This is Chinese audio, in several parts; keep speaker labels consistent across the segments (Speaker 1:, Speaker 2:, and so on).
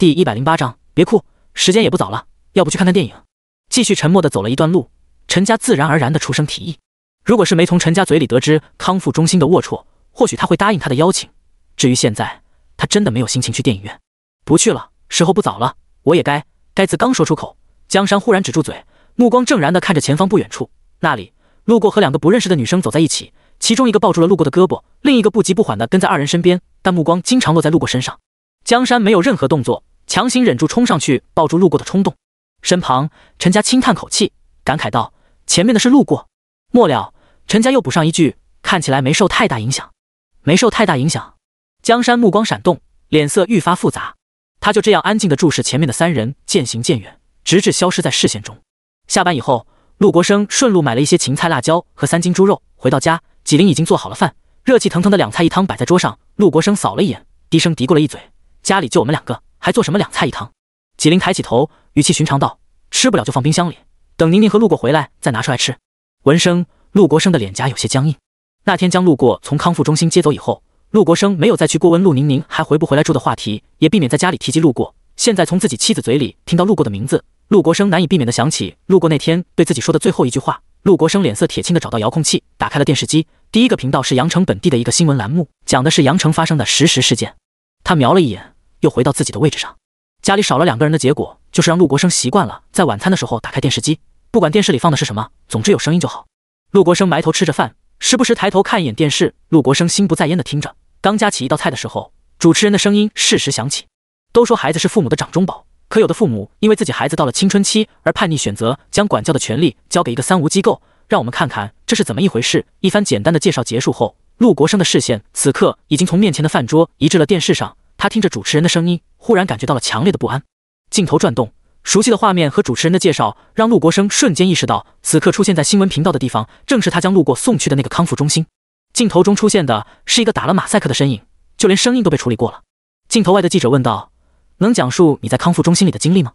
Speaker 1: 第一百零八章，别哭，时间也不早了，要不去看看电影？继续沉默的走了一段路，陈家自然而然的出声提议。如果是没从陈家嘴里得知康复中心的龌龊，或许他会答应他的邀请。至于现在，他真的没有心情去电影院，不去了，时候不早了，我也该。该字刚说出口，江山忽然止住嘴，目光正然的看着前方不远处，那里路过和两个不认识的女生走在一起，其中一个抱住了路过的胳膊，另一个不急不缓的跟在二人身边，但目光经常落在路过身上。江山没有任何动作。强行忍住冲上去抱住路过的冲动，身旁陈家轻叹口气，感慨道：“前面的是路过。”末了，陈家又补上一句：“看起来没受太大影响。”没受太大影响。江山目光闪动，脸色愈发复杂。他就这样安静地注视前面的三人渐行渐远，直至消失在视线中。下班以后，陆国生顺路买了一些芹菜、辣椒和三斤猪肉。回到家，纪灵已经做好了饭，热气腾腾的两菜一汤摆在桌上。陆国生扫了一眼，低声嘀咕了一嘴：“家里就我们两个。”还做什么两菜一汤？纪灵抬起头，语气寻常道：“吃不了就放冰箱里，等宁宁和路过回来再拿出来吃。”闻声，陆国生的脸颊有些僵硬。那天将路过从康复中心接走以后，陆国生没有再去过问陆宁宁还回不回来住的话题，也避免在家里提及路过。现在从自己妻子嘴里听到路过的名字，陆国生难以避免的想起路过那天对自己说的最后一句话。陆国生脸色铁青的找到遥控器，打开了电视机。第一个频道是羊城本地的一个新闻栏目，讲的是羊城发生的实时事件。他瞄了一眼。又回到自己的位置上。家里少了两个人的结果，就是让陆国生习惯了在晚餐的时候打开电视机，不管电视里放的是什么，总之有声音就好。陆国生埋头吃着饭，时不时抬头看一眼电视。陆国生心不在焉的听着。刚夹起一道菜的时候，主持人的声音适时响起：“都说孩子是父母的掌中宝，可有的父母因为自己孩子到了青春期而叛逆，选择将管教的权利交给一个三无机构。让我们看看这是怎么一回事。”一番简单的介绍结束后，陆国生的视线此刻已经从面前的饭桌移至了电视上。他听着主持人的声音，忽然感觉到了强烈的不安。镜头转动，熟悉的画面和主持人的介绍让陆国生瞬间意识到，此刻出现在新闻频道的地方正是他将路过送去的那个康复中心。镜头中出现的是一个打了马赛克的身影，就连声音都被处理过了。镜头外的记者问道：“能讲述你在康复中心里的经历吗？”“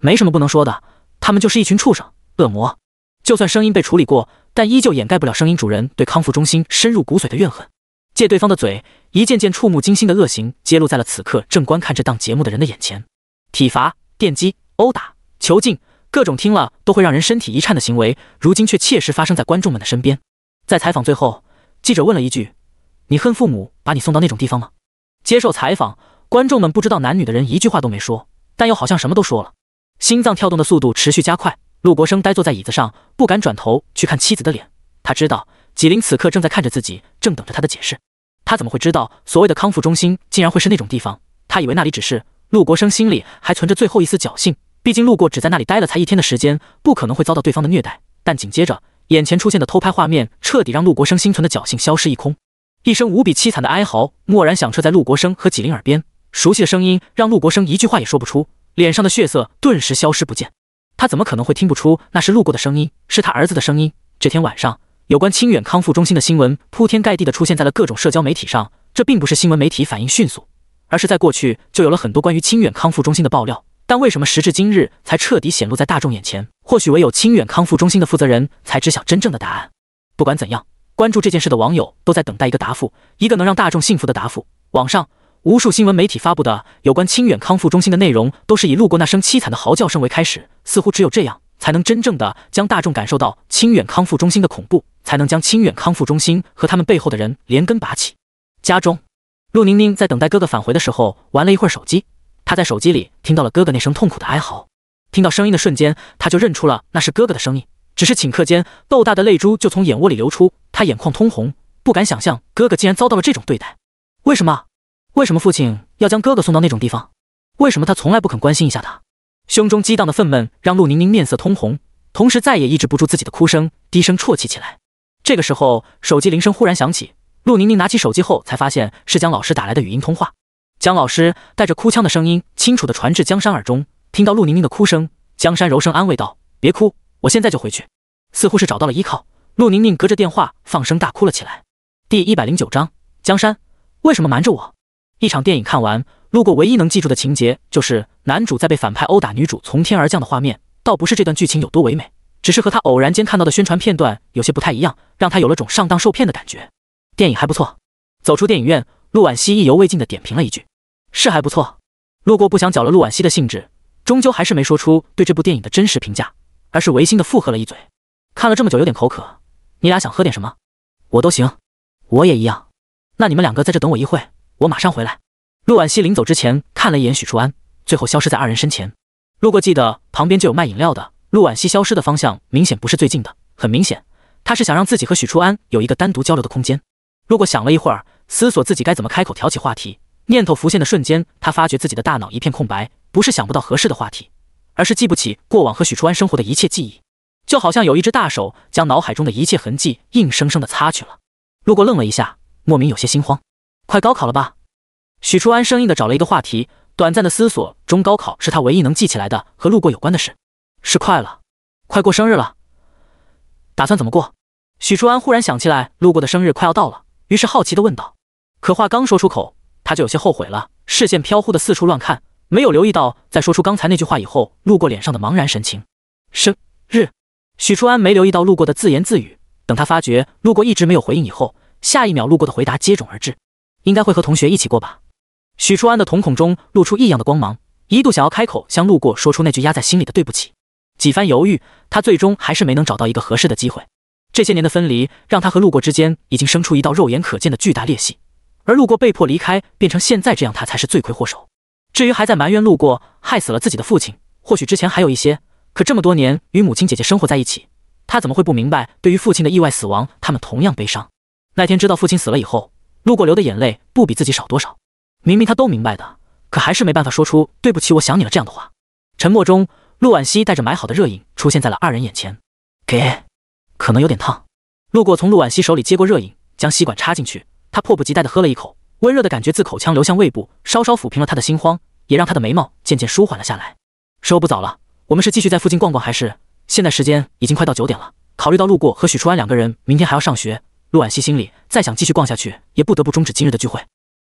Speaker 1: 没什么不能说的，他们就是一群畜生、恶魔。就算声音被处理过，但依旧掩盖不了声音主人对康复中心深入骨髓的怨恨。”借对方的嘴，一件件触目惊心的恶行揭露在了此刻正观看这档节目的人的眼前。体罚、电击、殴打、囚禁，各种听了都会让人身体一颤的行为，如今却切实发生在观众们的身边。在采访最后，记者问了一句：“你恨父母把你送到那种地方吗？”接受采访，观众们不知道男女的人一句话都没说，但又好像什么都说了。心脏跳动的速度持续加快，陆国生呆坐在椅子上，不敢转头去看妻子的脸。他知道。纪灵此刻正在看着自己，正等着他的解释。他怎么会知道所谓的康复中心竟然会是那种地方？他以为那里只是……陆国生心里还存着最后一丝侥幸，毕竟路过只在那里待了才一天的时间，不可能会遭到对方的虐待。但紧接着眼前出现的偷拍画面，彻底让陆国生心存的侥幸消失一空。一声无比凄惨的哀嚎蓦然响彻在陆国生和纪灵耳边，熟悉的声音让陆国生一句话也说不出，脸上的血色顿时消失不见。他怎么可能会听不出那是路过的声音，是他儿子的声音？这天晚上。有关清远康复中心的新闻铺天盖地的出现在了各种社交媒体上，这并不是新闻媒体反应迅速，而是在过去就有了很多关于清远康复中心的爆料。但为什么时至今日才彻底显露在大众眼前？或许唯有清远康复中心的负责人才知晓真正的答案。不管怎样，关注这件事的网友都在等待一个答复，一个能让大众信服的答复。网上无数新闻媒体发布的有关清远康复中心的内容，都是以路过那声凄惨的嚎叫声为开始，似乎只有这样，才能真正的将大众感受到清远康复中心的恐怖。才能将清远康复中心和他们背后的人连根拔起。家中，陆宁宁在等待哥哥返回的时候玩了一会儿手机。她在手机里听到了哥哥那声痛苦的哀嚎。听到声音的瞬间，她就认出了那是哥哥的声音。只是顷刻间，豆大的泪珠就从眼窝里流出，她眼眶通红，不敢想象哥哥竟然遭到了这种对待。为什么？为什么父亲要将哥哥送到那种地方？为什么他从来不肯关心一下他？胸中激荡的愤懑让陆宁宁面色通红，同时再也抑制不住自己的哭声，低声啜泣起来。这个时候，手机铃声忽然响起。陆宁宁拿起手机后，才发现是江老师打来的语音通话。江老师带着哭腔的声音，清楚的传至江山耳中。听到陆宁宁的哭声，江山柔声安慰道：“别哭，我现在就回去。”似乎是找到了依靠，陆宁宁隔着电话放声大哭了起来。第一百零九章：江山为什么瞒着我？一场电影看完，路过唯一能记住的情节就是男主在被反派殴打，女主从天而降的画面。倒不是这段剧情有多唯美。只是和他偶然间看到的宣传片段有些不太一样，让他有了种上当受骗的感觉。电影还不错。走出电影院，陆婉希意犹未尽的点评了一句：“是还不错。”路过不想搅了陆婉希的兴致，终究还是没说出对这部电影的真实评价，而是违心的附和了一嘴：“看了这么久，有点口渴，你俩想喝点什么？我都行，我也一样。那你们两个在这等我一会我马上回来。”陆婉希临走之前看了一眼许初安，最后消失在二人身前。路过记得旁边就有卖饮料的。陆婉希消失的方向明显不是最近的，很明显，他是想让自己和许初安有一个单独交流的空间。路过想了一会儿，思索自己该怎么开口挑起话题。念头浮现的瞬间，他发觉自己的大脑一片空白，不是想不到合适的话题，而是记不起过往和许初安生活的一切记忆，就好像有一只大手将脑海中的一切痕迹硬生生的擦去了。路过愣了一下，莫名有些心慌。快高考了吧？许初安生硬的找了一个话题，短暂的思索中，高考是他唯一能记起来的和路过有关的事。是快了，快过生日了，打算怎么过？许初安忽然想起来路过的生日快要到了，于是好奇的问道。可话刚说出口，他就有些后悔了，视线飘忽的四处乱看，没有留意到在说出刚才那句话以后，路过脸上的茫然神情。生日，许初安没留意到路过的自言自语。等他发觉路过一直没有回应以后，下一秒路过的回答接踵而至，应该会和同学一起过吧。许初安的瞳孔中露出异样的光芒，一度想要开口向路过说出那句压在心里的对不起。几番犹豫，他最终还是没能找到一个合适的机会。这些年的分离，让他和路过之间已经生出一道肉眼可见的巨大裂隙。而路过被迫离开，变成现在这样，他才是罪魁祸首。至于还在埋怨路过害死了自己的父亲，或许之前还有一些，可这么多年与母亲、姐姐生活在一起，他怎么会不明白？对于父亲的意外死亡，他们同样悲伤。那天知道父亲死了以后，路过流的眼泪不比自己少多少。明明他都明白的，可还是没办法说出“对不起，我想你了”这样的话。沉默中。陆婉希带着买好的热饮出现在了二人眼前，给，可能有点烫。陆过从陆婉希手里接过热饮，将吸管插进去，他迫不及待地喝了一口，温热的感觉自口腔流向胃部，稍稍抚平了他的心慌，也让他的眉毛渐渐舒缓了下来。时候不早了，我们是继续在附近逛逛，还是现在时间已经快到九点了？考虑到陆过和许初安两个人明天还要上学，陆婉希心里再想继续逛下去，也不得不终止今日的聚会。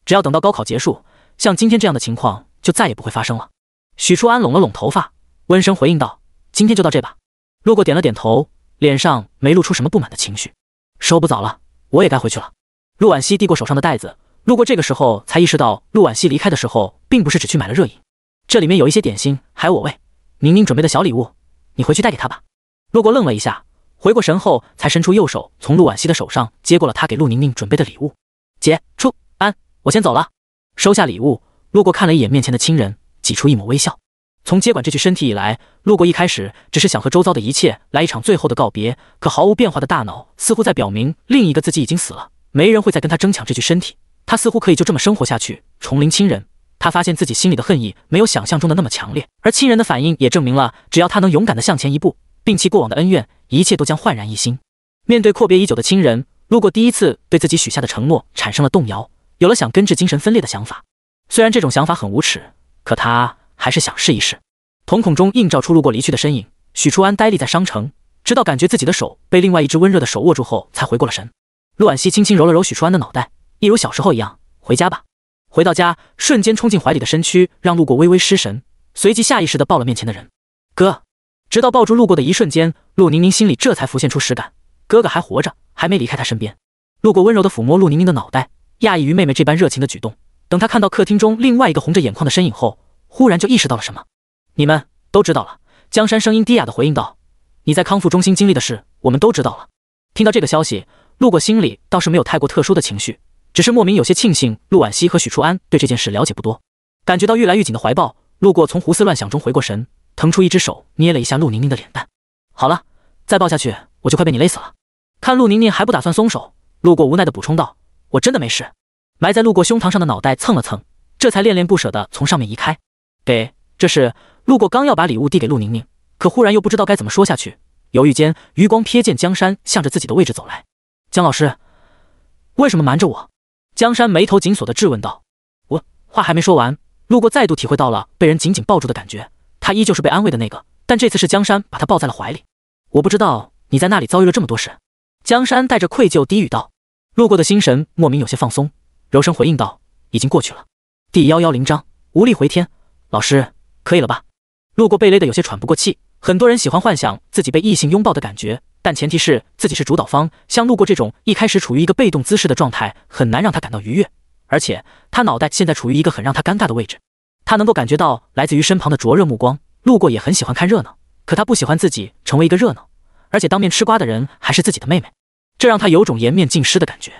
Speaker 1: 只要等到高考结束，像今天这样的情况就再也不会发生了。许初安拢了拢头发。温声回应道：“今天就到这吧。”洛过点了点头，脸上没露出什么不满的情绪。时候不早了，我也该回去了。陆婉希递过手上的袋子，陆过这个时候才意识到，陆婉希离开的时候，并不是只去买了热饮，这里面有一些点心，还有我为宁宁准备的小礼物，你回去带给她吧。洛过愣了一下，回过神后才伸出右手，从陆婉希的手上接过了她给陆宁宁准备的礼物。姐，出安，我先走了。收下礼物，洛过看了一眼面前的亲人，挤出一抹微笑。从接管这具身体以来，路过一开始只是想和周遭的一切来一场最后的告别。可毫无变化的大脑似乎在表明，另一个自己已经死了，没人会再跟他争抢这具身体。他似乎可以就这么生活下去，重临亲人。他发现自己心里的恨意没有想象中的那么强烈，而亲人的反应也证明了，只要他能勇敢的向前一步，摒弃过往的恩怨，一切都将焕然一新。面对阔别已久的亲人，路过第一次对自己许下的承诺产生了动摇，有了想根治精神分裂的想法。虽然这种想法很无耻，可他。还是想试一试，瞳孔中映照出路过离去的身影。许初安呆立在商城，直到感觉自己的手被另外一只温热的手握住后，才回过了神。陆婉希轻轻揉了揉许初安的脑袋，一如小时候一样，回家吧。回到家，瞬间冲进怀里的身躯让路过微微失神，随即下意识的抱了面前的人。哥，直到抱住路过的一瞬间，陆宁宁心里这才浮现出实感：哥哥还活着，还没离开他身边。路过温柔的抚摸陆宁宁的脑袋，讶异于妹妹这般热情的举动。等他看到客厅中另外一个红着眼眶的身影后。忽然就意识到了什么，你们都知道了。江山声音低哑的回应道：“你在康复中心经历的事，我们都知道了。”听到这个消息，路过心里倒是没有太过特殊的情绪，只是莫名有些庆幸。陆婉希和许初安对这件事了解不多，感觉到愈来愈紧的怀抱，路过从胡思乱想中回过神，腾出一只手捏了一下陆宁宁的脸蛋：“好了，再抱下去我就快被你勒死了。”看陆宁宁还不打算松手，路过无奈的补充道：“我真的没事。”埋在路过胸膛上的脑袋蹭了蹭，这才恋恋不舍的从上面移开。给这是路过，刚要把礼物递给陆宁宁，可忽然又不知道该怎么说下去。犹豫间，余光瞥见江山向着自己的位置走来。江老师，为什么瞒着我？江山眉头紧锁的质问道。我话还没说完，路过再度体会到了被人紧紧抱住的感觉。他依旧是被安慰的那个，但这次是江山把他抱在了怀里。我不知道你在那里遭遇了这么多事，江山带着愧疚低语道。路过的心神莫名有些放松，柔声回应道：“已经过去了。”第幺幺零章无力回天。老师，可以了吧？路过被勒得有些喘不过气。很多人喜欢幻想自己被异性拥抱的感觉，但前提是自己是主导方。像路过这种一开始处于一个被动姿势的状态，很难让他感到愉悦。而且他脑袋现在处于一个很让他尴尬的位置，他能够感觉到来自于身旁的灼热目光。路过也很喜欢看热闹，可他不喜欢自己成为一个热闹，而且当面吃瓜的人还是自己的妹妹，这让他有种颜面尽失的感觉。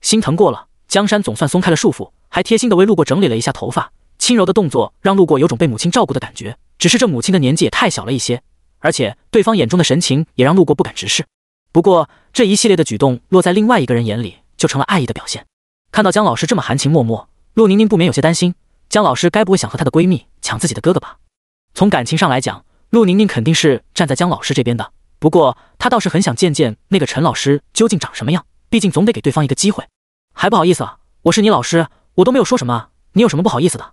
Speaker 1: 心疼过了，江山总算松开了束缚，还贴心的为路过整理了一下头发。轻柔的动作让路过有种被母亲照顾的感觉，只是这母亲的年纪也太小了一些，而且对方眼中的神情也让路过不敢直视。不过这一系列的举动落在另外一个人眼里就成了爱意的表现。看到江老师这么含情脉脉，陆宁宁不免有些担心，江老师该不会想和她的闺蜜抢自己的哥哥吧？从感情上来讲，陆宁宁肯定是站在江老师这边的。不过她倒是很想见见那个陈老师究竟长什么样，毕竟总得给对方一个机会。还不好意思啊？我是你老师，我都没有说什么，你有什么不好意思的？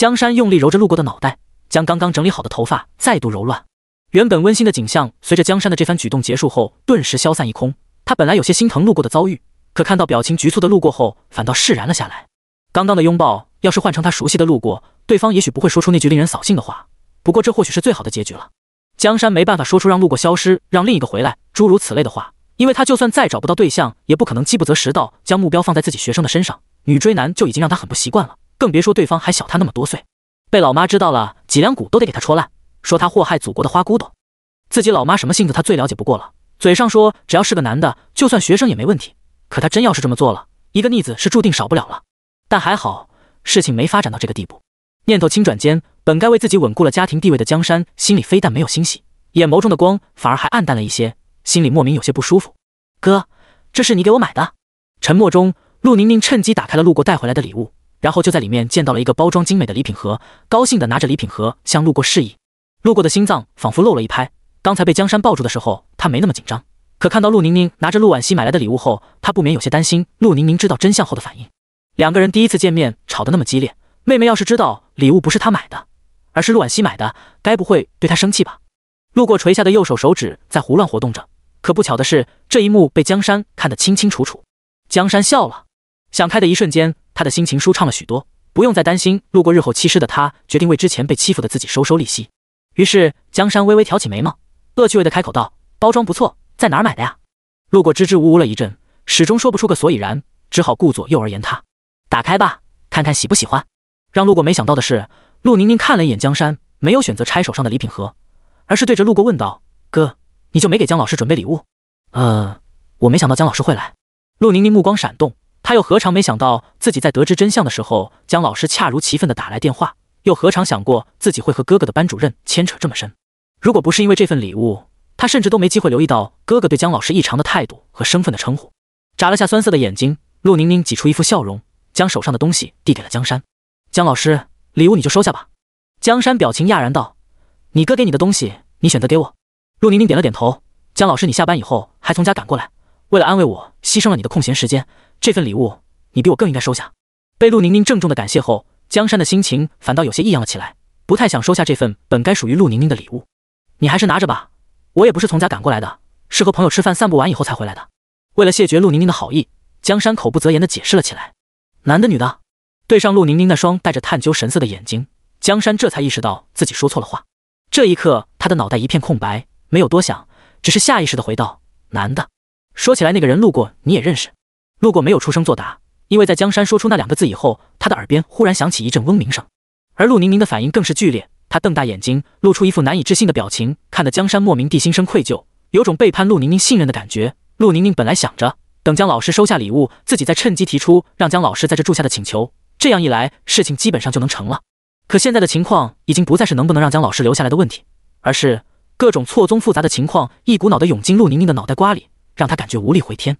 Speaker 1: 江山用力揉着路过的脑袋，将刚刚整理好的头发再度揉乱。原本温馨的景象，随着江山的这番举动结束后，顿时消散一空。他本来有些心疼路过的遭遇，可看到表情局促的路过后，反倒释然了下来。刚刚的拥抱，要是换成他熟悉的路过，对方也许不会说出那句令人扫兴的话。不过这或许是最好的结局了。江山没办法说出让路过消失、让另一个回来诸如此类的话，因为他就算再找不到对象，也不可能饥不择食到将目标放在自己学生的身上。女追男就已经让他很不习惯了。更别说对方还小他那么多岁，被老妈知道了，脊梁骨都得给他戳烂，说他祸害祖国的花骨朵。自己老妈什么性子，他最了解不过了。嘴上说只要是个男的，就算学生也没问题，可他真要是这么做了，一个逆子是注定少不了了。但还好，事情没发展到这个地步。念头轻转间，本该为自己稳固了家庭地位的江山，心里非但没有欣喜，眼眸中的光反而还暗淡了一些，心里莫名有些不舒服。哥，这是你给我买的。沉默中，陆宁宁趁机打开了路过带回来的礼物。然后就在里面见到了一个包装精美的礼品盒，高兴的拿着礼品盒向路过示意。路过的心脏仿佛漏了一拍。刚才被江山抱住的时候，他没那么紧张，可看到陆宁宁拿着陆婉希买来的礼物后，他不免有些担心陆宁宁知道真相后的反应。两个人第一次见面吵得那么激烈，妹妹要是知道礼物不是她买的，而是陆婉希买的，该不会对她生气吧？路过垂下的右手手指在胡乱活动着，可不巧的是，这一幕被江山看得清清楚楚。江山笑了。想开的一瞬间，他的心情舒畅了许多，不用再担心。路过日后欺师的他，决定为之前被欺负的自己收收利息。于是，江山微微挑起眉毛，恶趣味的开口道：“包装不错，在哪儿买的呀？”路过支支吾吾了一阵，始终说不出个所以然，只好顾左右而言他。打开吧，看看喜不喜欢。让路过没想到的是，陆宁宁看了一眼江山，没有选择拆手上的礼品盒，而是对着路过问道：“哥，你就没给江老师准备礼物？”呃，我没想到江老师会来。陆宁宁目光闪动。他又何尝没想到自己在得知真相的时候，江老师恰如其分地打来电话？又何尝想过自己会和哥哥的班主任牵扯这么深？如果不是因为这份礼物，他甚至都没机会留意到哥哥对江老师异常的态度和生分的称呼。眨了下酸涩的眼睛，陆宁宁挤出一副笑容，将手上的东西递给了江山。江老师，礼物你就收下吧。江山表情讶然道：“你哥给你的东西，你选择给我？”陆宁宁点了点头。江老师，你下班以后还从家赶过来，为了安慰我，牺牲了你的空闲时间。这份礼物，你比我更应该收下。被陆宁宁郑重的感谢后，江山的心情反倒有些异样了起来，不太想收下这份本该属于陆宁宁的礼物。你还是拿着吧，我也不是从家赶过来的，是和朋友吃饭散步完以后才回来的。为了谢绝陆宁宁的好意，江山口不择言的解释了起来。男的，女的？对上陆宁宁那双带着探究神色的眼睛，江山这才意识到自己说错了话。这一刻，他的脑袋一片空白，没有多想，只是下意识的回道：“男的。”说起来，那个人路过你也认识。路过没有出声作答，因为在江山说出那两个字以后，他的耳边忽然响起一阵嗡鸣声，而陆宁宁的反应更是剧烈，她瞪大眼睛，露出一副难以置信的表情，看得江山莫名地心生愧疚，有种背叛陆宁宁信任的感觉。陆宁宁本来想着，等江老师收下礼物，自己再趁机提出让江老师在这住下的请求，这样一来，事情基本上就能成了。可现在的情况已经不再是能不能让江老师留下来的问题，而是各种错综复杂的情况一股脑的涌进陆宁宁的脑袋瓜里，让她感觉无力回天。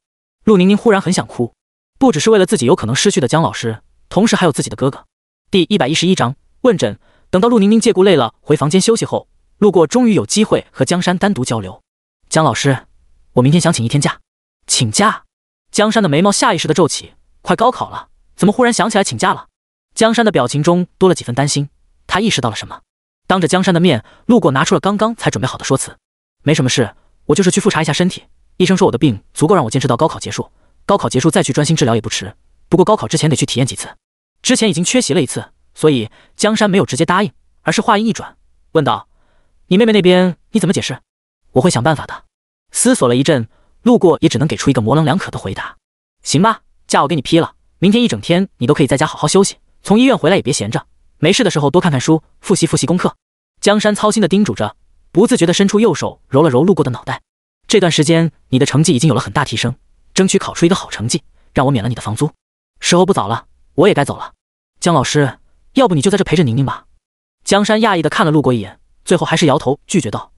Speaker 1: 陆宁宁忽然很想哭，不只是为了自己有可能失去的江老师，同时还有自己的哥哥。第一百一十一章问诊。等到陆宁宁借故累了回房间休息后，陆过终于有机会和江山单独交流。江老师，我明天想请一天假。请假？江山的眉毛下意识的皱起，快高考了，怎么忽然想起来请假了？江山的表情中多了几分担心，他意识到了什么？当着江山的面，陆过拿出了刚刚才准备好的说辞：，没什么事，我就是去复查一下身体。医生说我的病足够让我坚持到高考结束，高考结束再去专心治疗也不迟。不过高考之前得去体验几次，之前已经缺席了一次，所以江山没有直接答应，而是话音一转，问道：“你妹妹那边你怎么解释？”我会想办法的。思索了一阵，路过也只能给出一个模棱两可的回答。行吧，假我给你批了，明天一整天你都可以在家好好休息。从医院回来也别闲着，没事的时候多看看书，复习复习功课。江山操心的叮嘱着，不自觉地伸出右手揉了揉路过的脑袋。这段时间你的成绩已经有了很大提升，争取考出一个好成绩，让我免了你的房租。时候不早了，我也该走了。江老师，要不你就在这陪着宁宁吧。江山讶异的看了陆过一眼，最后还是摇头拒绝道：“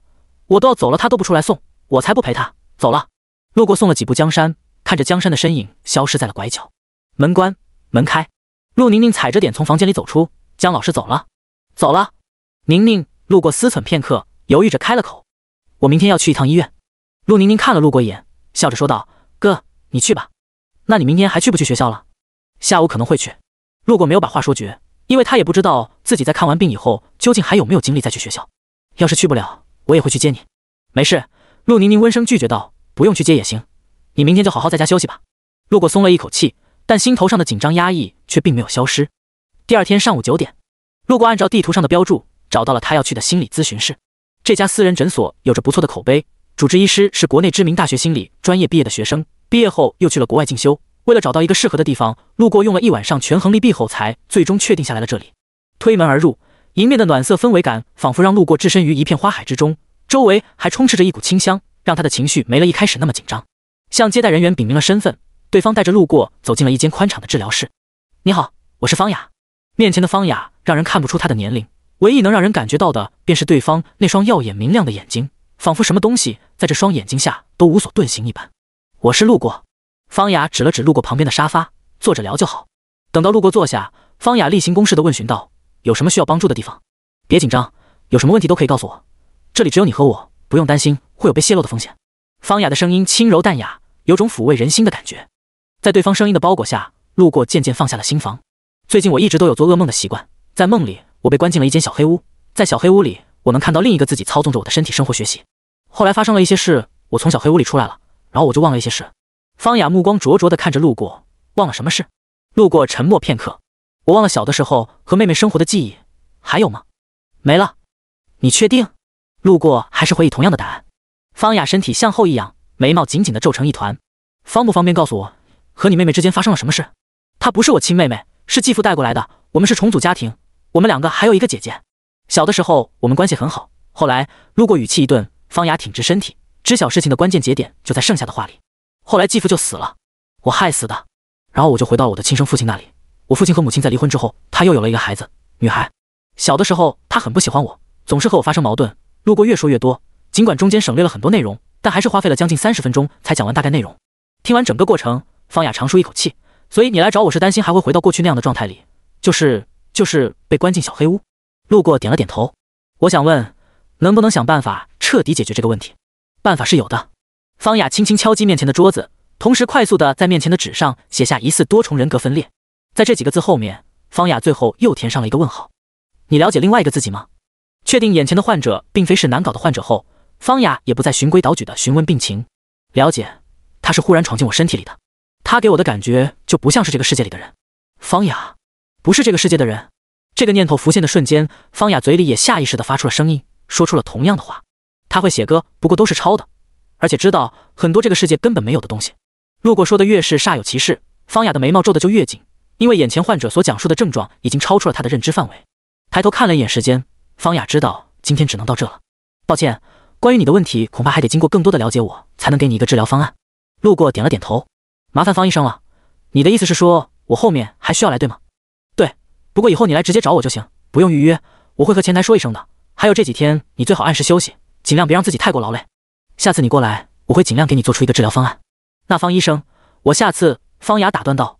Speaker 1: 我都要走了，他都不出来送，我才不陪他走了。”陆过送了几步，江山看着江山的身影消失在了拐角。门关，门开，陆宁宁踩着点从房间里走出。江老师走了，走了。宁宁路过思忖片刻，犹豫着开了口：“我明天要去一趟医院。”陆宁宁看了陆过一眼，笑着说道：“哥，你去吧。那你明天还去不去学校了？下午可能会去。”陆过没有把话说绝，因为他也不知道自己在看完病以后究竟还有没有精力再去学校。要是去不了，我也会去接你。没事。”陆宁宁温声拒绝道：“不用去接也行，你明天就好好在家休息吧。”陆过松了一口气，但心头上的紧张压抑却并没有消失。第二天上午九点，陆过按照地图上的标注找到了他要去的心理咨询室。这家私人诊所有着不错的口碑。主治医师是国内知名大学心理专业毕业的学生，毕业后又去了国外进修。为了找到一个适合的地方，路过用了一晚上权衡利弊后，才最终确定下来了这里。推门而入，迎面的暖色氛围感仿佛让路过置身于一片花海之中，周围还充斥着一股清香，让他的情绪没了一开始那么紧张。向接待人员禀明了身份，对方带着路过走进了一间宽敞的治疗室。你好，我是方雅。面前的方雅让人看不出她的年龄，唯一能让人感觉到的便是对方那双耀眼明亮的眼睛。仿佛什么东西在这双眼睛下都无所遁形一般。我是路过，方雅指了指路过旁边的沙发，坐着聊就好。等到路过坐下，方雅例行公事的问询道：“有什么需要帮助的地方？别紧张，有什么问题都可以告诉我。这里只有你和我，不用担心会有被泄露的风险。”方雅的声音轻柔淡雅，有种抚慰人心的感觉。在对方声音的包裹下，路过渐渐放下了心防。最近我一直都有做噩梦的习惯，在梦里我被关进了一间小黑屋，在小黑屋里我能看到另一个自己操纵着我的身体生活学习。后来发生了一些事，我从小黑屋里出来了，然后我就忘了一些事。方雅目光灼灼的看着路过，忘了什么事？路过沉默片刻，我忘了小的时候和妹妹生活的记忆，还有吗？没了。你确定？路过还是回忆同样的答案。方雅身体向后一仰，眉毛紧紧的皱成一团。方不方便告诉我，和你妹妹之间发生了什么事？她不是我亲妹妹，是继父带过来的。我们是重组家庭，我们两个还有一个姐姐。小的时候我们关系很好。后来，路过语气一顿。方雅挺直身体，知晓事情的关键节点就在剩下的话里。后来继父就死了，我害死的。然后我就回到我的亲生父亲那里。我父亲和母亲在离婚之后，他又有了一个孩子，女孩。小的时候他很不喜欢我，总是和我发生矛盾。路过越说越多，尽管中间省略了很多内容，但还是花费了将近三十分钟才讲完大概内容。听完整个过程，方雅长舒一口气。所以你来找我是担心还会回到过去那样的状态里，就是就是被关进小黑屋。路过点了点头。我想问，能不能想办法？彻底解决这个问题，办法是有的。方雅轻轻敲击面前的桌子，同时快速的在面前的纸上写下“疑似多重人格分裂”。在这几个字后面，方雅最后又填上了一个问号：“你了解另外一个自己吗？”确定眼前的患者并非是难搞的患者后，方雅也不再循规蹈矩的询问病情。了解，他是忽然闯进我身体里的。他给我的感觉就不像是这个世界里的人。方雅，不是这个世界的人。这个念头浮现的瞬间，方雅嘴里也下意识的发出了声音，说出了同样的话。他会写歌，不过都是抄的，而且知道很多这个世界根本没有的东西。路过说的越是煞有其事，方雅的眉毛皱的就越紧，因为眼前患者所讲述的症状已经超出了她的认知范围。抬头看了一眼时间，方雅知道今天只能到这了。抱歉，关于你的问题，恐怕还得经过更多的了解，我才能给你一个治疗方案。路过点了点头，麻烦方医生了。你的意思是说我后面还需要来，对吗？对，不过以后你来直接找我就行，不用预约，我会和前台说一声的。还有这几天你最好按时休息。尽量别让自己太过劳累，下次你过来，我会尽量给你做出一个治疗方案。那方医生，我下次……方雅打断道：“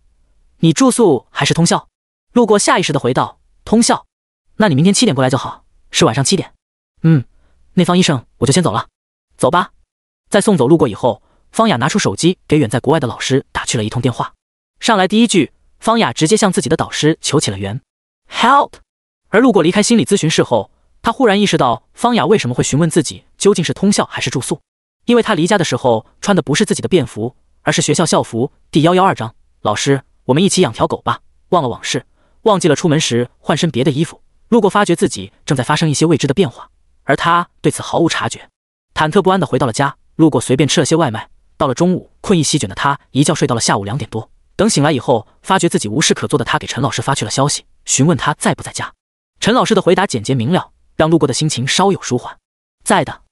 Speaker 1: 你住宿还是通宵？”路过下意识的回道：“通宵。”那你明天七点过来就好，是晚上七点。嗯，那方医生，我就先走了。走吧。在送走路过以后，方雅拿出手机给远在国外的老师打去了一通电话。上来第一句，方雅直接向自己的导师求起了援，Help。而路过离开心理咨询室后。他忽然意识到，方雅为什么会询问自己究竟是通校还是住宿？因为他离家的时候穿的不是自己的便服，而是学校校服。第幺幺二章，老师，我们一起养条狗吧。忘了往事，忘记了出门时换身别的衣服。路过，发觉自己正在发生一些未知的变化，而他对此毫无察觉。忐忑不安的回到了家，路过随便吃了些外卖。到了中午，困意席卷的他一觉睡到了下午两点多。等醒来以后，发觉自己无事可做的他给陈老师发去了消息，询问他在不在家。陈老师的回答简洁明了。让路过的心情稍有舒缓。在的，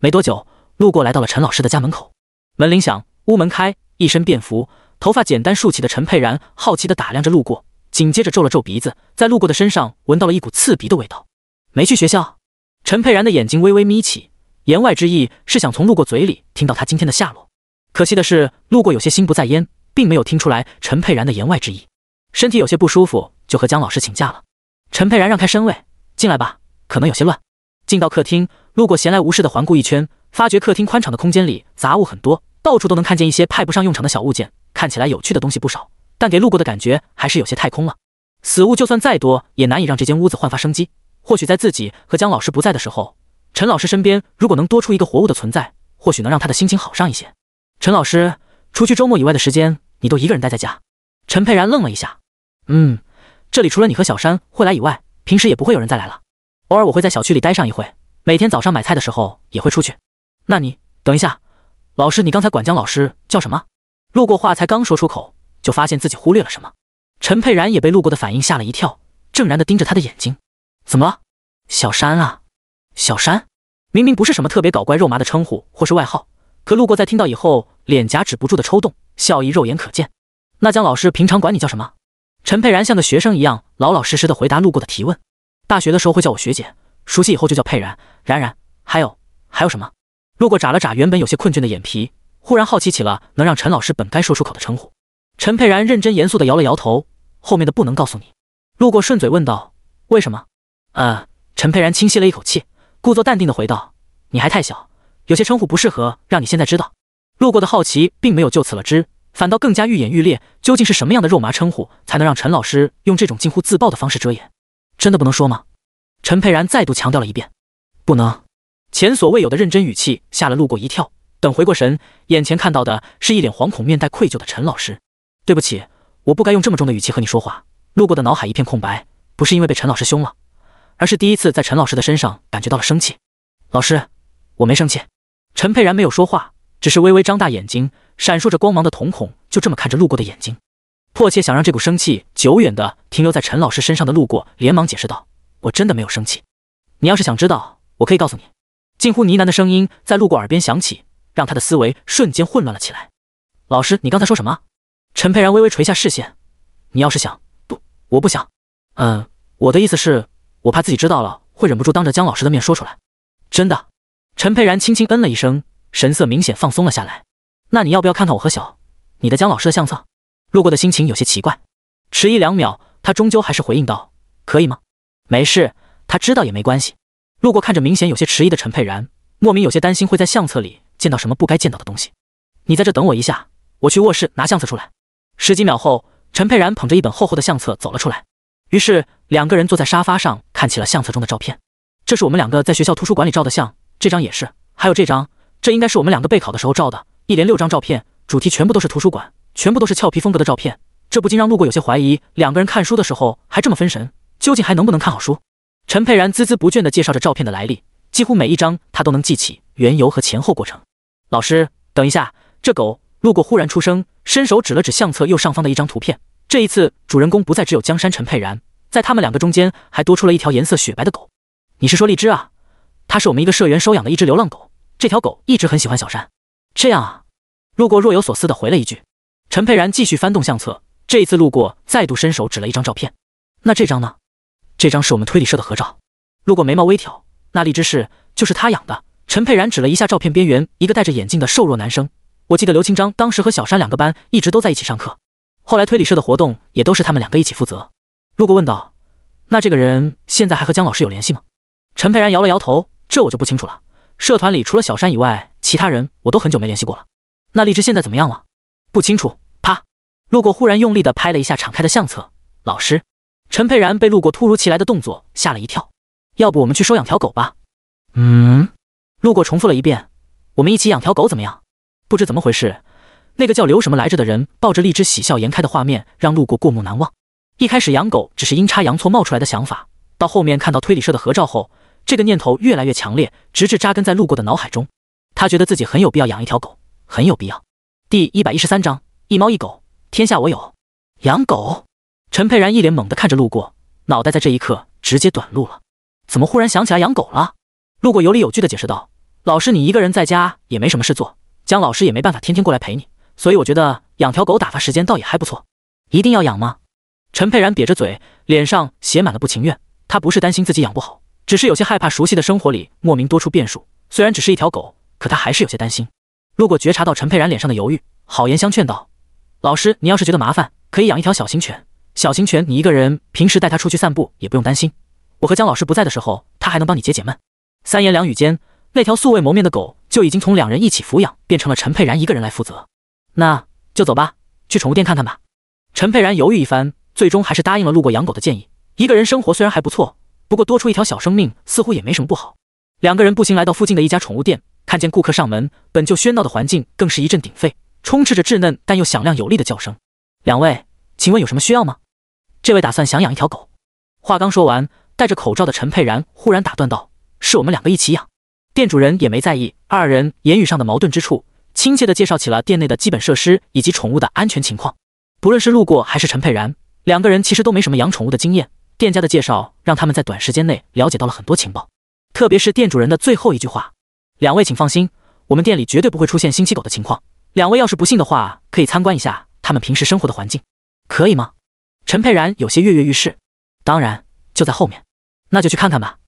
Speaker 1: 没多久，路过来到了陈老师的家门口，门铃响，屋门开，一身便服、头发简单竖起的陈佩然好奇的打量着路过，紧接着皱了皱鼻子，在路过的身上闻到了一股刺鼻的味道。没去学校？陈佩然的眼睛微微眯起，言外之意是想从路过嘴里听到他今天的下落。可惜的是，路过有些心不在焉，并没有听出来陈佩然的言外之意。身体有些不舒服，就和江老师请假了。陈佩然让开身位，进来吧。可能有些乱，进到客厅，路过闲来无事的环顾一圈，发觉客厅宽敞的空间里杂物很多，到处都能看见一些派不上用场的小物件，看起来有趣的东西不少，但给路过的感觉还是有些太空了。死物就算再多，也难以让这间屋子焕发生机。或许在自己和江老师不在的时候，陈老师身边如果能多出一个活物的存在，或许能让他的心情好上一些。陈老师，除去周末以外的时间，你都一个人待在家？陈佩然愣了一下，嗯，这里除了你和小山会来以外，平时也不会有人再来了。偶尔我会在小区里待上一回，每天早上买菜的时候也会出去。那你等一下，老师，你刚才管江老师叫什么？路过话才刚说出口，就发现自己忽略了什么。陈佩然也被路过的反应吓了一跳，正然的盯着他的眼睛。怎么了？小山啊，小山，明明不是什么特别搞怪肉麻的称呼或是外号，可路过在听到以后，脸颊止不住的抽动，笑意肉眼可见。那江老师平常管你叫什么？陈佩然像个学生一样，老老实实的回答路过的提问。大学的时候会叫我学姐，熟悉以后就叫佩然，然然，还有还有什么？路过眨了眨原本有些困倦的眼皮，忽然好奇起了能让陈老师本该说出口的称呼。陈佩然认真严肃地摇了摇头，后面的不能告诉你。路过顺嘴问道：“为什么？”呃，陈佩然清晰了一口气，故作淡定地回道：“你还太小，有些称呼不适合让你现在知道。”路过的好奇并没有就此了之，反倒更加愈演愈烈。究竟是什么样的肉麻称呼才能让陈老师用这种近乎自爆的方式遮掩？真的不能说吗？陈佩然再度强调了一遍，不能。前所未有的认真语气吓了路过一跳。等回过神，眼前看到的是一脸惶恐、面带愧疚的陈老师。对不起，我不该用这么重的语气和你说话。路过的脑海一片空白，不是因为被陈老师凶了，而是第一次在陈老师的身上感觉到了生气。老师，我没生气。陈佩然没有说话，只是微微张大眼睛，闪烁着光芒的瞳孔就这么看着路过的眼睛。迫切想让这股生气久远的停留在陈老师身上的路过连忙解释道：“我真的没有生气，你要是想知道，我可以告诉你。”近乎呢喃的声音在路过耳边响起，让他的思维瞬间混乱了起来。“老师，你刚才说什么？”陈佩然微微垂下视线，“你要是想不，我不想。嗯，我的意思是，我怕自己知道了会忍不住当着江老师的面说出来。”“真的？”陈佩然轻轻嗯了一声，神色明显放松了下来。“那你要不要看看我和小你的江老师的相册？”路过的心情有些奇怪，迟疑两秒，他终究还是回应道：“可以吗？没事，他知道也没关系。”路过看着明显有些迟疑的陈佩然，莫名有些担心会在相册里见到什么不该见到的东西。“你在这等我一下，我去卧室拿相册出来。”十几秒后，陈佩然捧着一本厚厚的相册走了出来。于是两个人坐在沙发上看起了相册中的照片。这是我们两个在学校图书馆里照的相，这张也是，还有这张，这应该是我们两个备考的时候照的，一连六张照片，主题全部都是图书馆。全部都是俏皮风格的照片，这不禁让路过有些怀疑，两个人看书的时候还这么分神，究竟还能不能看好书？陈佩然孜孜不倦地介绍着照片的来历，几乎每一张他都能记起缘由和前后过程。老师，等一下，这狗！路过忽然出声，伸手指了指相册右上方的一张图片。这一次，主人公不再只有江山，陈佩然在他们两个中间还多出了一条颜色雪白的狗。你是说荔枝啊？他是我们一个社员收养的一只流浪狗。这条狗一直很喜欢小山。这样啊，路过若有所思地回了一句。陈佩然继续翻动相册，这一次路过再度伸手指了一张照片。那这张呢？这张是我们推理社的合照。路过眉毛微挑，那荔枝是就是他养的。陈佩然指了一下照片边缘一个戴着眼镜的瘦弱男生。我记得刘清章当时和小山两个班一直都在一起上课，后来推理社的活动也都是他们两个一起负责。路过问道：“那这个人现在还和江老师有联系吗？”陈佩然摇了摇头：“这我就不清楚了。社团里除了小山以外，其他人我都很久没联系过了。”那荔枝现在怎么样了？不清楚。路过忽然用力地拍了一下敞开的相册。老师，陈佩然被路过突如其来的动作吓了一跳。要不我们去收养条狗吧？嗯。路过重复了一遍。我们一起养条狗怎么样？不知怎么回事，那个叫刘什么来着的人抱着荔枝喜笑颜开的画面让路过过目难忘。一开始养狗只是阴差阳错冒出来的想法，到后面看到推理社的合照后，这个念头越来越强烈，直至扎根在路过的脑海中。他觉得自己很有必要养一条狗，很有必要。第一百一十三章一猫一狗。天下我有，养狗？陈佩然一脸懵的看着路过，脑袋在这一刻直接短路了。怎么忽然想起来养狗了？路过有理有据的解释道：“老师，你一个人在家也没什么事做，江老师也没办法天天过来陪你，所以我觉得养条狗打发时间倒也还不错。”一定要养吗？陈佩然瘪着嘴，脸上写满了不情愿。他不是担心自己养不好，只是有些害怕熟悉的生活里莫名多出变数。虽然只是一条狗，可他还是有些担心。路过觉察到陈佩然脸上的犹豫，好言相劝道。老师，你要是觉得麻烦，可以养一条小型犬。小型犬，你一个人平时带它出去散步也不用担心。我和江老师不在的时候，它还能帮你解解闷。三言两语间，那条素未谋面的狗就已经从两人一起抚养变成了陈佩然一个人来负责。那就走吧，去宠物店看看吧。陈佩然犹豫一番，最终还是答应了路过养狗的建议。一个人生活虽然还不错，不过多出一条小生命似乎也没什么不好。两个人步行来到附近的一家宠物店，看见顾客上门，本就喧闹的环境更是一阵鼎沸。充斥着稚嫩但又响亮有力的叫声。两位，请问有什么需要吗？这位打算想养一条狗。话刚说完，戴着口罩的陈佩然忽然打断道：“是我们两个一起养。”店主人也没在意二人言语上的矛盾之处，亲切地介绍起了店内的基本设施以及宠物的安全情况。不论是路过还是陈佩然，两个人其实都没什么养宠物的经验。店家的介绍让他们在短时间内了解到了很多情报，特别是店主人的最后一句话：“两位请放心，我们店里绝对不会出现星期狗的情况。”两位要是不信的话，可以参观一下他们平时生活的环境，可以吗？陈佩然有些跃跃欲试。当然，就在后面，那就去看看吧。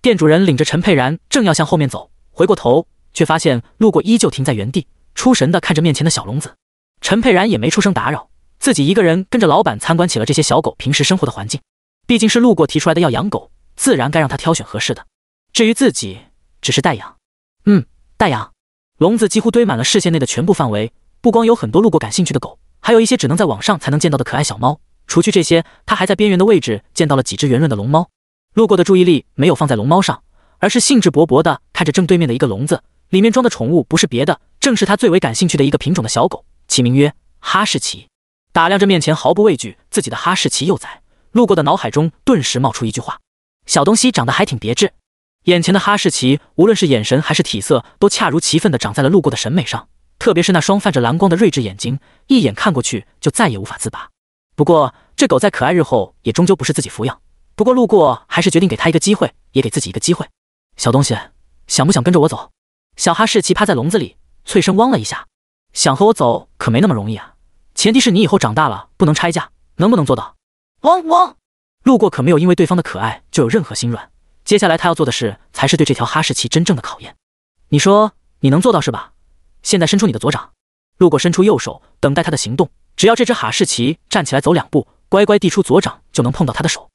Speaker 1: 店主人领着陈佩然正要向后面走，回过头，却发现路过依旧停在原地，出神的看着面前的小笼子。陈佩然也没出声打扰，自己一个人跟着老板参观起了这些小狗平时生活的环境。毕竟是路过提出来的要养狗，自然该让他挑选合适的。至于自己，只是代养。嗯，代养。笼子几乎堆满了视线内的全部范围，不光有很多路过感兴趣的狗，还有一些只能在网上才能见到的可爱小猫。除去这些，他还在边缘的位置见到了几只圆润的龙猫。路过的注意力没有放在龙猫上，而是兴致勃勃地看着正对面的一个笼子，里面装的宠物不是别的，正是他最为感兴趣的一个品种的小狗，其名曰哈士奇。打量着面前毫不畏惧自己的哈士奇幼崽，路过的脑海中顿时冒出一句话：小东西长得还挺别致。眼前的哈士奇，无论是眼神还是体色，都恰如其分地长在了路过的审美上。特别是那双泛着蓝光的睿智眼睛，一眼看过去就再也无法自拔。不过这狗在可爱，日后也终究不是自己抚养。不过路过还是决定给他一个机会，也给自己一个机会。小东西，想不想跟着我走？小哈士奇趴在笼子里，脆声汪了一下。想和我走可没那么容易啊！前提是你以后长大了不能拆家，能不能做到？汪汪！路过可没有因为对方的可爱就有任何心软。接下来他要做的事，才是对这条哈士奇真正的考验。你说你能做到是吧？现在伸出你的左掌，路过伸出右手，等待他的行动。只要这只哈士奇站起来走两步，乖乖递出左掌，就能碰到他的手。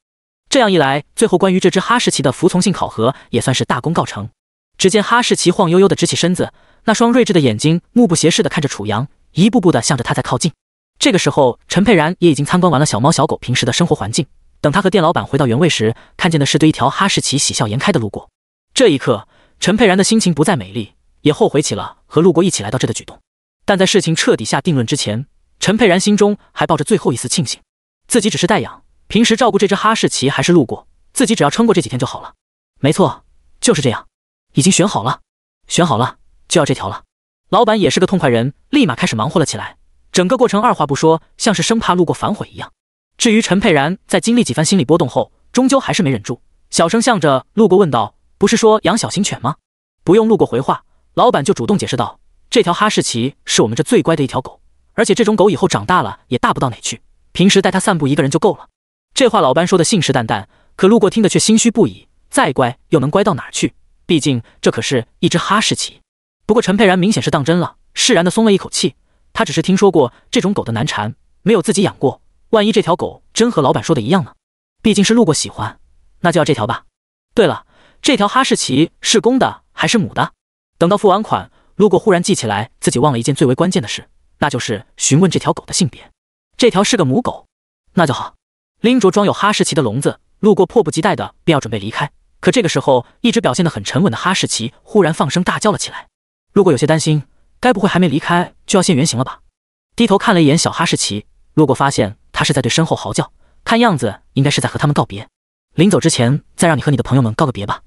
Speaker 1: 这样一来，最后关于这只哈士奇的服从性考核也算是大功告成。只见哈士奇晃悠悠的直起身子，那双睿智的眼睛目不斜视的看着楚阳，一步步的向着他在靠近。这个时候，陈佩然也已经参观完了小猫小狗平时的生活环境。等他和店老板回到原位时，看见的是对一条哈士奇喜笑颜开的路过。这一刻，陈佩然的心情不再美丽，也后悔起了和路过一起来到这的举动。但在事情彻底下定论之前，陈佩然心中还抱着最后一丝庆幸：自己只是代养，平时照顾这只哈士奇还是路过，自己只要撑过这几天就好了。没错，就是这样，已经选好了，选好了就要这条了。老板也是个痛快人，立马开始忙活了起来，整个过程二话不说，像是生怕路过反悔一样。至于陈佩然，在经历几番心理波动后，终究还是没忍住，小声向着路过问道：“不是说养小型犬吗？”不用路过回话，老板就主动解释道：“这条哈士奇是我们这最乖的一条狗，而且这种狗以后长大了也大不到哪去，平时带它散步，一个人就够了。”这话老班说的信誓旦旦，可路过听的却心虚不已。再乖又能乖到哪去？毕竟这可是一只哈士奇。不过陈佩然明显是当真了，释然的松了一口气。他只是听说过这种狗的难缠，没有自己养过。万一这条狗真和老板说的一样呢？毕竟是路过喜欢，那就要这条吧。对了，这条哈士奇是公的还是母的？等到付完款，路过忽然记起来自己忘了一件最为关键的事，那就是询问这条狗的性别。这条是个母狗，那就好。拎着装有哈士奇的笼子，路过迫不及待的便要准备离开。可这个时候，一直表现得很沉稳的哈士奇忽然放声大叫了起来。路过有些担心，该不会还没离开就要现原形了吧？低头看了一眼小哈士奇，路过发现。他是在对身后嚎叫，看样子应该是在和他们告别。临走之前，再让你和你的朋友们告个别吧。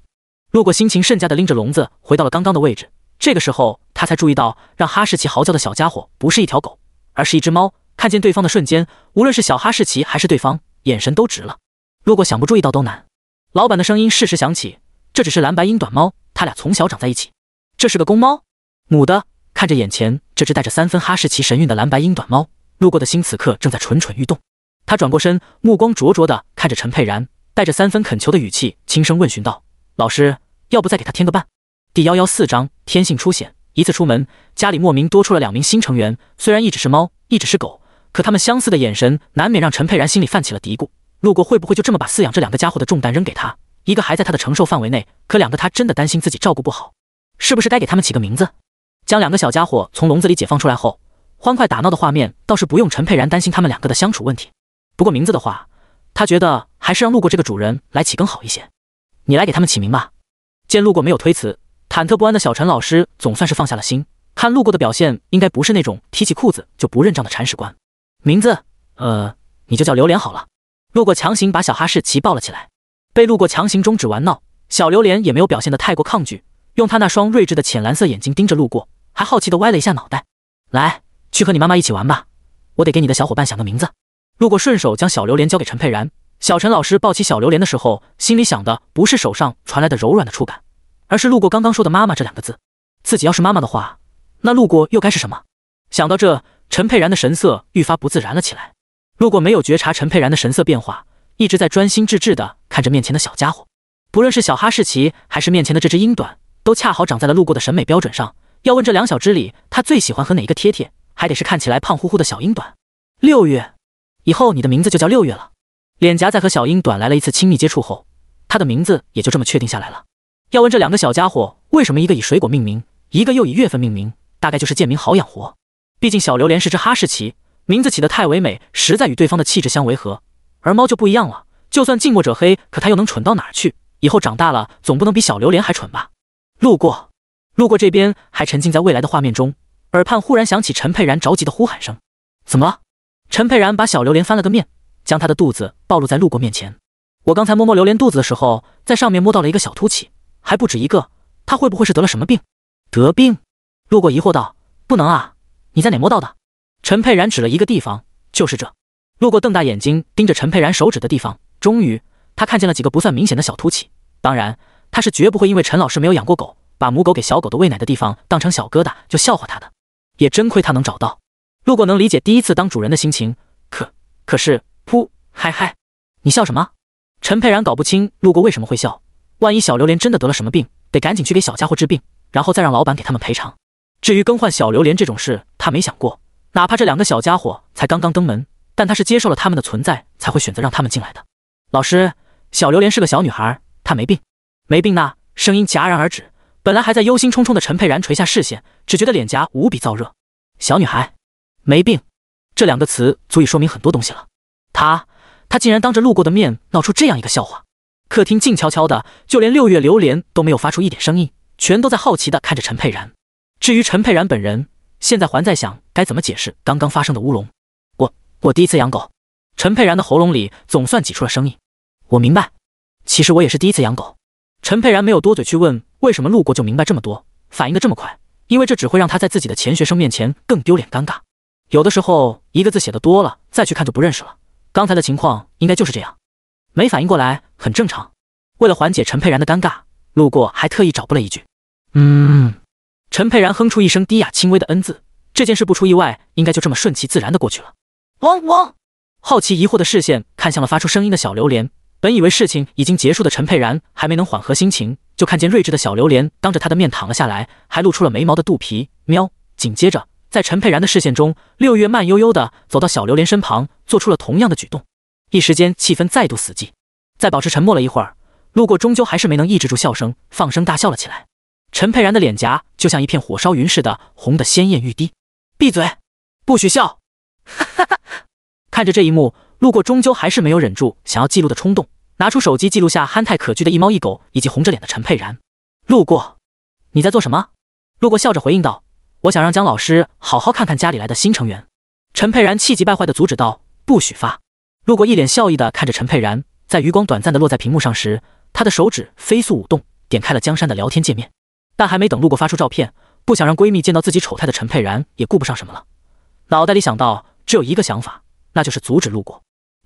Speaker 1: 路过，心情甚佳的拎着笼子回到了刚刚的位置。这个时候，他才注意到让哈士奇嚎叫的小家伙不是一条狗，而是一只猫。看见对方的瞬间，无论是小哈士奇还是对方，眼神都直了。路过想不注意到都难。老板的声音适时响起：“这只是蓝白英短猫，他俩从小长在一起。”这是个公猫，母的。看着眼前这只带着三分哈士奇神韵的蓝白英短猫。路过的心此刻正在蠢蠢欲动，他转过身，目光灼灼地看着陈佩然，带着三分恳求的语气，轻声问询道：“老师，要不再给他添个伴？”第幺幺四章天性出险。一次出门，家里莫名多出了两名新成员，虽然一只是猫，一只是狗，可他们相似的眼神，难免让陈佩然心里泛起了嘀咕：路过会不会就这么把饲养这两个家伙的重担扔给他？一个还在他的承受范围内，可两个他真的担心自己照顾不好，是不是该给他们起个名字？将两个小家伙从笼子里解放出来后。欢快打闹的画面倒是不用陈佩然担心他们两个的相处问题，不过名字的话，他觉得还是让路过这个主人来起更好一些。你来给他们起名吧。见路过没有推辞，忐忑不安的小陈老师总算是放下了心。看路过的表现，应该不是那种提起裤子就不认账的铲屎官。名字，呃，你就叫榴莲好了。路过强行把小哈士奇抱了起来，被路过强行终止玩闹，小榴莲也没有表现的太过抗拒，用他那双睿智的浅蓝色眼睛盯着路过，还好奇的歪了一下脑袋。来。去和你妈妈一起玩吧，我得给你的小伙伴想个名字。路过顺手将小榴莲交给陈佩然，小陈老师抱起小榴莲的时候，心里想的不是手上传来的柔软的触感，而是路过刚刚说的“妈妈”这两个字。自己要是妈妈的话，那路过又该是什么？想到这，陈佩然的神色愈发不自然了起来。路过没有觉察陈佩然的神色变化，一直在专心致志的看着面前的小家伙。不论是小哈士奇还是面前的这只英短，都恰好长在了路过的审美标准上。要问这两小只里他最喜欢和哪一个贴贴？还得是看起来胖乎乎的小英短。六月，以后你的名字就叫六月了。脸颊在和小英短来了一次亲密接触后，它的名字也就这么确定下来了。要问这两个小家伙为什么一个以水果命名，一个又以月份命名，大概就是贱名好养活。毕竟小榴莲是只哈士奇，名字起得太唯美，实在与对方的气质相违和。而猫就不一样了，就算近墨者黑，可它又能蠢到哪去？以后长大了，总不能比小榴莲还蠢吧？路过，路过这边，还沉浸在未来的画面中。耳畔忽然响起陈佩然着急的呼喊声：“怎么了？”陈佩然把小榴莲翻了个面，将她的肚子暴露在路过面前。我刚才摸摸榴莲肚子的时候，在上面摸到了一个小凸起，还不止一个。她会不会是得了什么病？得病？路过疑惑道：“不能啊，你在哪摸到的？”陈佩然指了一个地方，就是这。路过瞪大眼睛盯着陈佩然手指的地方，终于，他看见了几个不算明显的小凸起。当然，他是绝不会因为陈老师没有养过狗，把母狗给小狗的喂奶的地方当成小疙瘩就笑话他的。也真亏他能找到，路过能理解第一次当主人的心情，可可是，噗，嗨嗨，你笑什么？陈佩然搞不清路过为什么会笑，万一小榴莲真的得了什么病，得赶紧去给小家伙治病，然后再让老板给他们赔偿。至于更换小榴莲这种事，他没想过，哪怕这两个小家伙才刚刚登门，但他是接受了他们的存在，才会选择让他们进来的。老师，小榴莲是个小女孩，她没病，没病呐！声音戛然而止。本来还在忧心忡忡的陈佩然垂下视线，只觉得脸颊无比燥热。小女孩，没病，这两个词足以说明很多东西了。他，他竟然当着路过的面闹出这样一个笑话。客厅静悄悄的，就连六月榴莲都没有发出一点声音，全都在好奇的看着陈佩然。至于陈佩然本人，现在还在想该怎么解释刚刚发生的乌龙。我，我第一次养狗。陈佩然的喉咙里总算挤出了声音。我明白，其实我也是第一次养狗。陈佩然没有多嘴去问。为什么路过就明白这么多，反应的这么快？因为这只会让他在自己的前学生面前更丢脸尴尬。有的时候一个字写的多了，再去看就不认识了。刚才的情况应该就是这样，没反应过来很正常。为了缓解陈佩然的尴尬，路过还特意找补了一句：“
Speaker 2: 嗯。”
Speaker 1: 陈佩然哼出一声低哑轻微的“嗯”字。这件事不出意外，应该就这么顺其自然的过去了。汪汪！好奇疑惑的视线看向了发出声音的小榴莲。本以为事情已经结束的陈佩然还没能缓和心情。就看见睿智的小榴莲当着他的面躺了下来，还露出了眉毛的肚皮，喵！紧接着，在陈佩然的视线中，六月慢悠悠的走到小榴莲身旁，做出了同样的举动。一时间，气氛再度死寂。再保持沉默了一会儿，路过终究还是没能抑制住笑声，放声大笑了起来。陈佩然的脸颊就像一片火烧云似的，红得鲜艳欲滴。闭嘴，不许笑！哈哈哈！看着这一幕，路过终究还是没有忍住想要记录的冲动。拿出手机记录下憨态可掬的一猫一狗以及红着脸的陈佩然。路过，你在做什么？路过笑着回应道：“我想让江老师好好看看家里来的新成员。”陈佩然气急败坏的阻止道：“不许发！”路过一脸笑意的看着陈佩然，在余光短暂的落在屏幕上时，他的手指飞速舞动，点开了江山的聊天界面。但还没等路过发出照片，不想让闺蜜见到自己丑态的陈佩然也顾不上什么了，脑袋里想到只有一个想法，那就是阻止路过。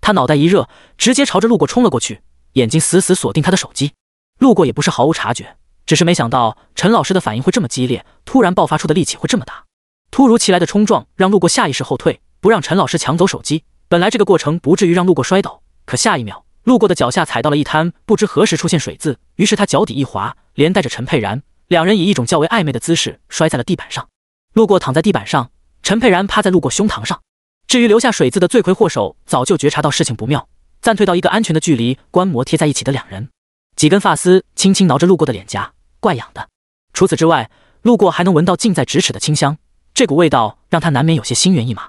Speaker 1: 他脑袋一热，直接朝着路过冲了过去，眼睛死死锁定他的手机。路过也不是毫无察觉，只是没想到陈老师的反应会这么激烈，突然爆发出的力气会这么大。突如其来的冲撞让路过下意识后退，不让陈老师抢走手机。本来这个过程不至于让路过摔倒，可下一秒，路过的脚下踩到了一滩不知何时出现水渍，于是他脚底一滑，连带着陈佩然两人以一种较为暧昧的姿势摔在了地板上。路过躺在地板上，陈佩然趴在路过胸膛上。至于留下水渍的罪魁祸首，早就觉察到事情不妙，暂退到一个安全的距离观摩贴在一起的两人。几根发丝轻轻挠着路过的脸颊，怪痒的。除此之外，路过还能闻到近在咫尺的清香，这股味道让他难免有些心猿意马。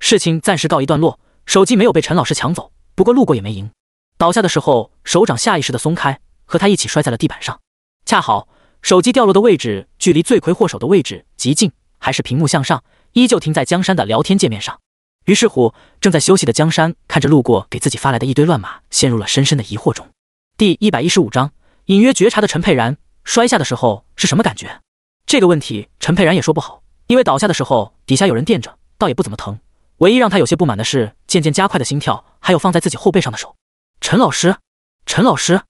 Speaker 1: 事情暂时告一段落，手机没有被陈老师抢走，不过路过也没赢。倒下的时候，手掌下意识的松开，和他一起摔在了地板上。恰好手机掉落的位置距离罪魁祸首的位置极近，还是屏幕向上，依旧停在江山的聊天界面上。于是乎，正在休息的江山看着路过给自己发来的一堆乱码，陷入了深深的疑惑中。第一百一十五章，隐约觉察的陈佩然摔下的时候是什么感觉？这个问题，陈佩然也说不好，因为倒下的时候底下有人垫着，倒也不怎么疼。唯一让他有些不满的是，渐渐加快的心跳，还有放在自己后背上的手。陈老师，陈老师，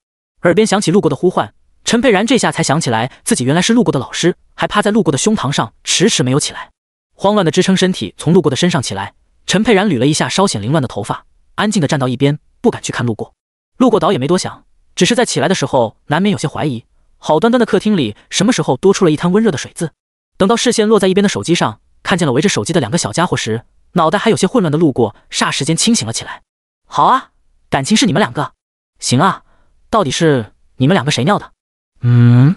Speaker 1: 耳边响起路过的呼唤，陈佩然这下才想起来自己原来是路过的老师，还趴在路过的胸膛上，迟迟没有起来，慌乱的支撑身体从路过的身上起来。陈佩然捋了一下稍显凌乱的头发，安静的站到一边，不敢去看路过。路过倒也没多想，只是在起来的时候难免有些怀疑，好端端的客厅里什么时候多出了一滩温热的水渍？等到视线落在一边的手机上，看见了围着手机的两个小家伙时，脑袋还有些混乱的路过，霎时间清醒了起来。好啊，感情是你们两个？行啊，到底是你们两个谁尿的？嗯。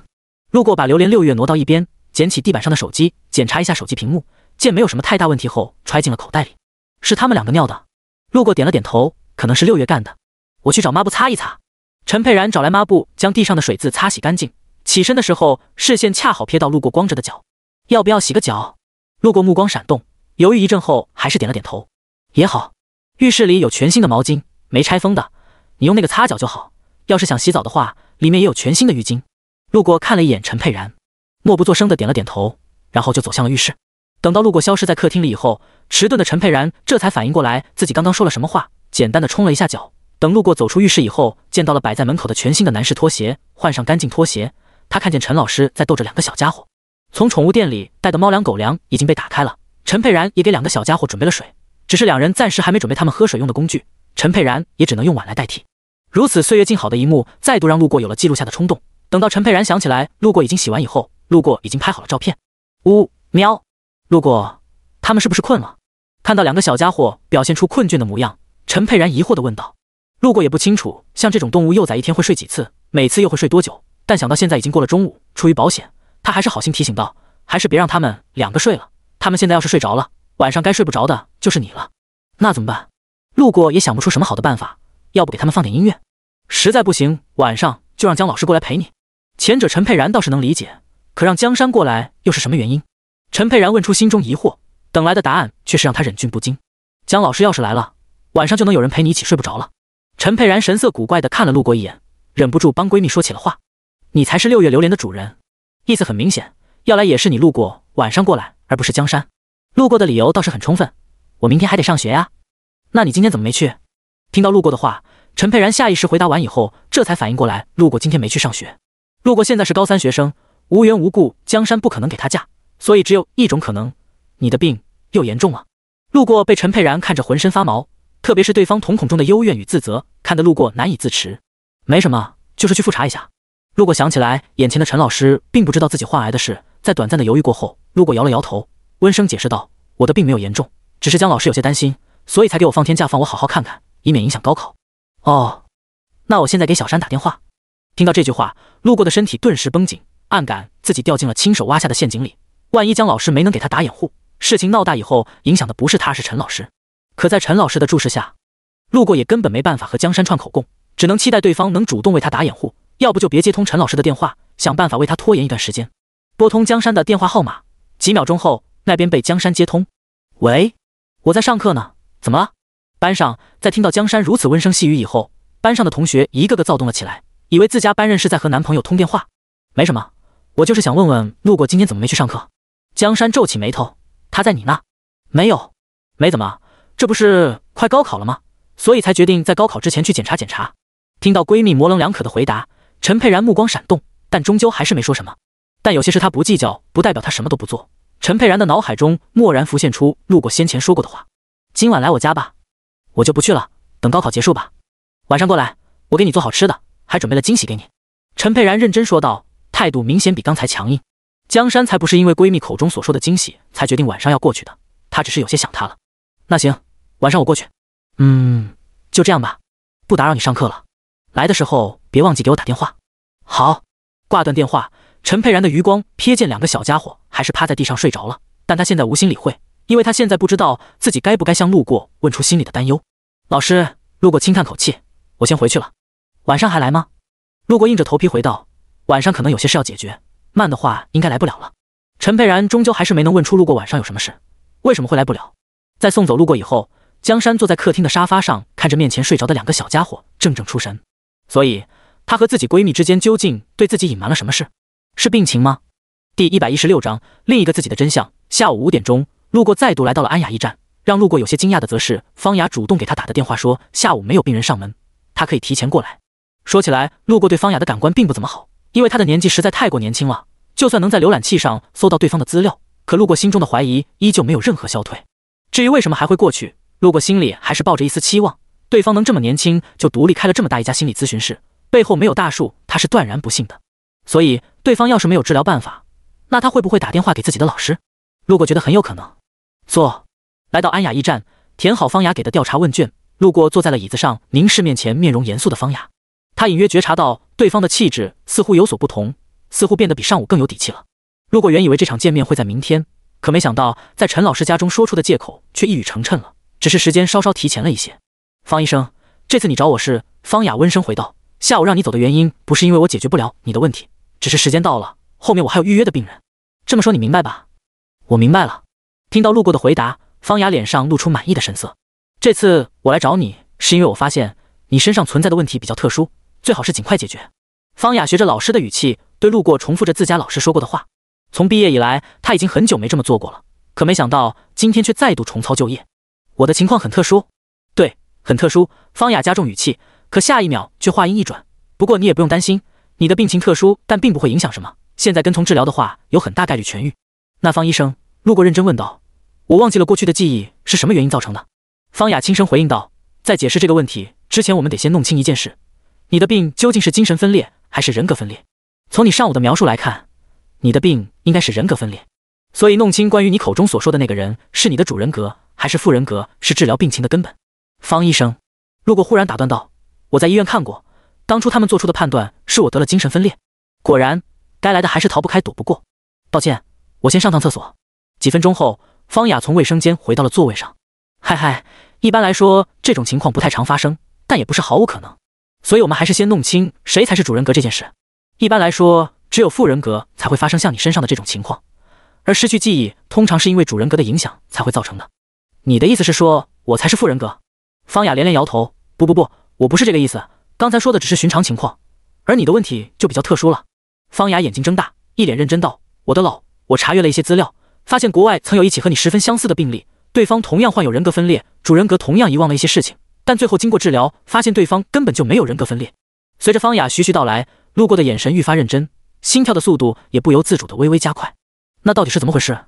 Speaker 1: 路过把榴莲六月挪到一边，捡起地板上的手机，检查一下手机屏幕，见没有什么太大问题后，揣进了口袋里。是他们两个尿的。路过点了点头，可能是六月干的。我去找抹布擦一擦。陈佩然找来抹布，将地上的水渍擦洗干净。起身的时候，视线恰好瞥到路过光着的脚，要不要洗个脚？路过目光闪动，犹豫一阵后，还是点了点头。也好，浴室里有全新的毛巾，没拆封的，你用那个擦脚就好。要是想洗澡的话，里面也有全新的浴巾。路过看了一眼陈佩然，默不作声的点了点头，然后就走向了浴室。等到路过消失在客厅里以后，迟钝的陈佩然这才反应过来自己刚刚说了什么话，简单的冲了一下脚。等路过走出浴室以后，见到了摆在门口的全新的男士拖鞋，换上干净拖鞋，他看见陈老师在逗着两个小家伙。从宠物店里带的猫粮、狗粮已经被打开了，陈佩然也给两个小家伙准备了水，只是两人暂时还没准备他们喝水用的工具，陈佩然也只能用碗来代替。如此岁月静好的一幕，再度让路过有了记录下的冲动。等到陈佩然想起来，路过已经洗完以后，路过已经拍好了照片。呜喵。路过，他们是不是困了？看到两个小家伙表现出困倦的模样，陈佩然疑惑的问道。路过也不清楚，像这种动物幼崽一天会睡几次，每次又会睡多久。但想到现在已经过了中午，出于保险，他还是好心提醒道：“还是别让他们两个睡了。他们现在要是睡着了，晚上该睡不着的就是你了。”那怎么办？路过也想不出什么好的办法。要不给他们放点音乐？实在不行，晚上就让江老师过来陪你。前者陈佩然倒是能理解，可让江山过来又是什么原因？陈佩然问出心中疑惑，等来的答案却是让他忍俊不禁。江老师要是来了，晚上就能有人陪你一起睡不着了。陈佩然神色古怪的看了陆过一眼，忍不住帮闺蜜说起了话：“你才是六月榴莲的主人。”意思很明显，要来也是你。路过晚上过来，而不是江山。路过的理由倒是很充分：“我明天还得上学呀。”那你今天怎么没去？听到陆过的话，陈佩然下意识回答完以后，这才反应过来，陆过今天没去上学。陆过现在是高三学生，无缘无故，江山不可能给他嫁，所以只有一种可能，你的病又严重了。路过被陈佩然看着浑身发毛，特别是对方瞳孔中的幽怨与自责，看得路过难以自持。没什么，就是去复查一下。路过想起来，眼前的陈老师并不知道自己患癌的事，在短暂的犹豫过后，路过摇了摇头，温声解释道：“我的病没有严重，只是江老师有些担心，所以才给我放天假，放我好好看看，以免影响高考。”哦，那我现在给小山打电话。听到这句话，路过的身体顿时绷紧，暗感自己掉进了亲手挖下的陷阱里。万一江老师没能给他打掩护，事情闹大以后影响的不是他，是陈老师。可在陈老师的注视下，路过也根本没办法和江山串口供，只能期待对方能主动为他打掩护，要不就别接通陈老师的电话，想办法为他拖延一段时间。拨通江山的电话号码，几秒钟后，那边被江山接通：“喂，我在上课呢，怎么了？”班上在听到江山如此温声细语以后，班上的同学一个个躁动了起来，以为自家班任是在和男朋友通电话。没什么，我就是想问问路过今天怎么没去上课。江山皱起眉头，他在你那？没有，没怎么，这不是快高考了吗？所以才决定在高考之前去检查检查。听到闺蜜模棱两可的回答，陈佩然目光闪动，但终究还是没说什么。但有些事她不计较，不代表她什么都不做。陈佩然的脑海中蓦然浮现出路过先前说过的话：“今晚来我家吧，我就不去了，等高考结束吧，晚上过来，我给你做好吃的，还准备了惊喜给你。”陈佩然认真说道，态度明显比刚才强硬。江山才不是因为闺蜜口中所说的惊喜才决定晚上要过去的，她只是有些想她了。那行，晚上我过去。嗯，就这样吧，不打扰你上课了。来的时候别忘记给我打电话。好，挂断电话。陈佩然的余光瞥见两个小家伙还是趴在地上睡着了，但他现在无心理会，因为他现在不知道自己该不该向路过问出心里的担忧。老师，路过轻叹口气，我先回去了。晚上还来吗？路过硬着头皮回道，晚上可能有些事要解决。慢的话，应该来不了了。陈佩然终究还是没能问出路过晚上有什么事，为什么会来不了。在送走路过以后，江山坐在客厅的沙发上，看着面前睡着的两个小家伙，怔怔出神。所以，她和自己闺蜜之间究竟对自己隐瞒了什么事？是病情吗？第一百一十六章另一个自己的真相。下午五点钟，路过再度来到了安雅驿站。让路过有些惊讶的则是，方雅主动给他打的电话，说下午没有病人上门，她可以提前过来。说起来，路过对方雅的感官并不怎么好。因为他的年纪实在太过年轻了，就算能在浏览器上搜到对方的资料，可路过心中的怀疑依旧没有任何消退。至于为什么还会过去，路过心里还是抱着一丝期望，对方能这么年轻就独立开了这么大一家心理咨询室，背后没有大树，他是断然不信的。所以，对方要是没有治疗办法，那他会不会打电话给自己的老师？路过觉得很有可能。坐，来到安雅驿站，填好方雅给的调查问卷，路过坐在了椅子上，凝视面前面容严肃的方雅。他隐约觉察到对方的气质似乎有所不同，似乎变得比上午更有底气了。路过原以为这场见面会在明天，可没想到在陈老师家中说出的借口却一语成谶了，只是时间稍稍提前了一些。方医生，这次你找我是？方雅温声回道：“下午让你走的原因不是因为我解决不了你的问题，只是时间到了，后面我还有预约的病人。这么说你明白吧？”我明白了。听到路过的回答，方雅脸上露出满意的神色。这次我来找你，是因为我发现你身上存在的问题比较特殊。最好是尽快解决。方雅学着老师的语气对路过重复着自家老师说过的话。从毕业以来，他已经很久没这么做过了，可没想到今天却再度重操旧业。我的情况很特殊，对，很特殊。方雅加重语气，可下一秒却话音一转：“不过你也不用担心，你的病情特殊，但并不会影响什么。现在跟从治疗的话，有很大概率痊愈。”那方医生路过认真问道：“我忘记了过去的记忆是什么原因造成的？”方雅轻声回应道：“在解释这个问题之前，我们得先弄清一件事。”你的病究竟是精神分裂还是人格分裂？从你上午的描述来看，你的病应该是人格分裂。所以弄清关于你口中所说的那个人是你的主人格还是副人格，是治疗病情的根本。方医生，路过忽然打断道：“我在医院看过，当初他们做出的判断是我得了精神分裂。”果然，该来的还是逃不开，躲不过。抱歉，我先上趟厕所。几分钟后，方雅从卫生间回到了座位上。嗨嗨，一般来说这种情况不太常发生，但也不是毫无可能。所以我们还是先弄清谁才是主人格这件事。一般来说，只有副人格才会发生像你身上的这种情况，而失去记忆通常是因为主人格的影响才会造成的。你的意思是说我才是副人格？方雅连连摇头，不不不，我不是这个意思。刚才说的只是寻常情况，而你的问题就比较特殊了。方雅眼睛睁大，一脸认真道：“我的老，我查阅了一些资料，发现国外曾有一起和你十分相似的病例，对方同样患有人格分裂，主人格同样遗忘了一些事情。”但最后经过治疗，发现对方根本就没有人格分裂。随着方雅徐徐到来，路过的眼神愈发认真，心跳的速度也不由自主的微微加快。那到底是怎么回事？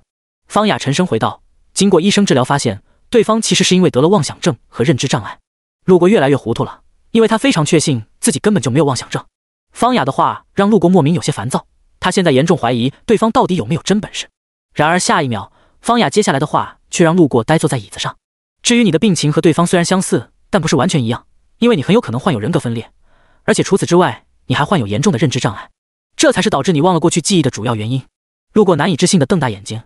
Speaker 1: 方雅沉声回道：“经过医生治疗，发现对方其实是因为得了妄想症和认知障碍。”路过越来越糊涂了，因为他非常确信自己根本就没有妄想症。方雅的话让路过莫名有些烦躁，他现在严重怀疑对方到底有没有真本事。然而下一秒，方雅接下来的话却让路过呆坐在椅子上。至于你的病情和对方虽然相似，但不是完全一样，因为你很有可能患有人格分裂，而且除此之外，你还患有严重的认知障碍，这才是导致你忘了过去记忆的主要原因。路过难以置信的瞪大眼睛，